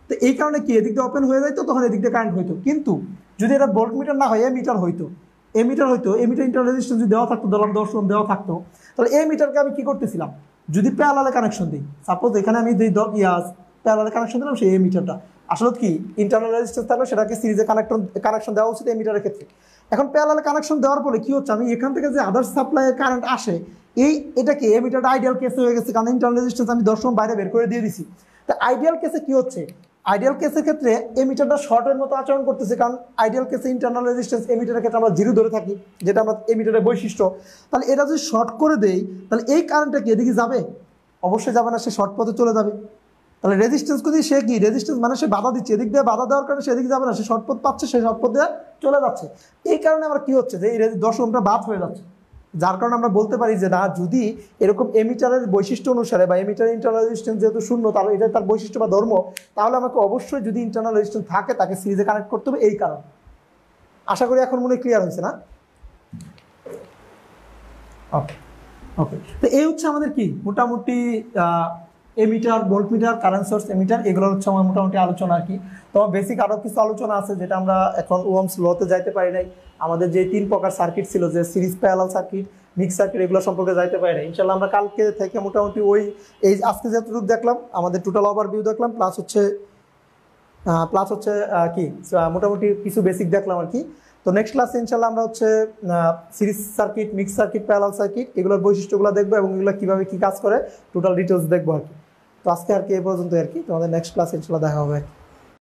তো এই কারণে কি এদিক দিয়ে ওপেন হয়ে যাইতো তখন এদিক দিয়ে কারেন্ট হইতো কিন্তু যদি এটা বোল্ট মিটার না হয় এ মিটার হইতো এ মিটার হইতো এ মিটার ইন্টার রেজিস্ট্রেন্স যদি দেওয়া থাকতো দলাম দশ দেওয়া থাকতো তাহলে এই মিটারকে আমি কি করতেছিলাম যদি প্যারালালে কানেকশন দিই সাপোজ এখানে আমি দিই ইয়াস প্যারালালে কানেকশন দিলাম সেই এ মিটারটা আসলে কি ইন্টারনাল রেজিস্ট্রেন্স থাকলে সেটাকে সিরিজে কানেকশন কানেকশন দেওয়া উচিত এ মিটারের ক্ষেত্রে এখন প্যারাল কানেকশন দেওয়ার ফলে কী হচ্ছে আমি এখান থেকে যে আদার্স সাপ্লাইয়ের কারেন্ট আসে এই এটাকে এমিটারটা আইডিয়াল কেস হয়ে গেছে কারণ ইন্টারনাল রেজিস্ট্যান্স আমি দর্শন বাইরে বের করে দিয়ে দিছি তা আইডিয়াল কেসে কী হচ্ছে আইডিয়াল কেসের ক্ষেত্রে এমিটারটা শর্টের মতো আচরণ করতেছে কারণ আইডিয়াল কেসে ইন্টারনাল রেজিস্ট্যান্স এমিটারের ক্ষেত্রে আমরা জিরো ধরে থাকি যেটা আমরা এমিটারের বৈশিষ্ট্য তাহলে এটা যদি শর্ট করে দেই তাহলে এই কারেন্টটা কি এদিকে যাবে অবশ্যই যাবে না সে শর্ট পথে চলে যাবে তাহলে রেজিস্ট্যান্স করি সে কি রেজিস্ট্যান্স মানে সে বাধা দিচ্ছে এদিক দিয়ে বাধা দেওয়ার কারণে সেদিক যাবে না সে শটপথ পাচ্ছে সে শটপথ দিয়ে চলে যাচ্ছে এই কারণে আমার কি হচ্ছে যে এই দশমটা বাদ হয়ে যাচ্ছে যার কারণে আমরা বলতে পারি যে না যদি এরকম এমিটারের বৈশিষ্ট্য অনুসারে বা এমিটার ইন্টারনাল রেজিস্ট্যান্স যেহেতু শূন্য তাহলে এটা তার বৈশিষ্ট্য বা ধর্ম তাহলে আমাকে অবশ্যই যদি ইন্টারনাল রেজিস্ট্যান্স থাকে তাকে সিরিজে কানেক্ট করতে হবে এই কারণ আশা করি এখন মনে ক্লিয়ার হয়েছে না ওকে ওকে তো এই হচ্ছে আমাদের কি মোটামুটি ammeter voltmeter current source ammeter এগুলো হচ্ছে আমার মোটামুটি আলোচনা আর কি তো বেসিক আরও কিছু আলোচনা আছে যেটা আমরা এখন ওয়ামস লতে যাইতে পারি নাই আমাদের যে তিন প্রকার সার্কিট ছিল যে series parallel circuit mix circuit এগুলো সম্পর্কে যাইতে পারি না ইনশাল্লাহ আমরা কালকে থেকে মোটামুটি ওই এই আজকে যতটুকু দেখলাম আমাদের টোটাল ওভার ভিউ দেখলাম প্লাস হচ্ছে প্লাস হচ্ছে কি মোটামুটি কিছু বেসিক দেখলাম আর কি তো নেক্সট ক্লাসে ইনশাল্লাহ আমরা হচ্ছে series circuit mix circuit parallel circuit এগুলোর বৈশিষ্ট্যগুলো দেখবো এবং এগুলো কীভাবে কী কাজ করে টোটাল ডিটেলস দেখবো আর কি তো আজকে আর কি এ পর্যন্ত আর কি তোমাদের নেক্সট ক্লাস ইনশাল্লাহ দেখা হবে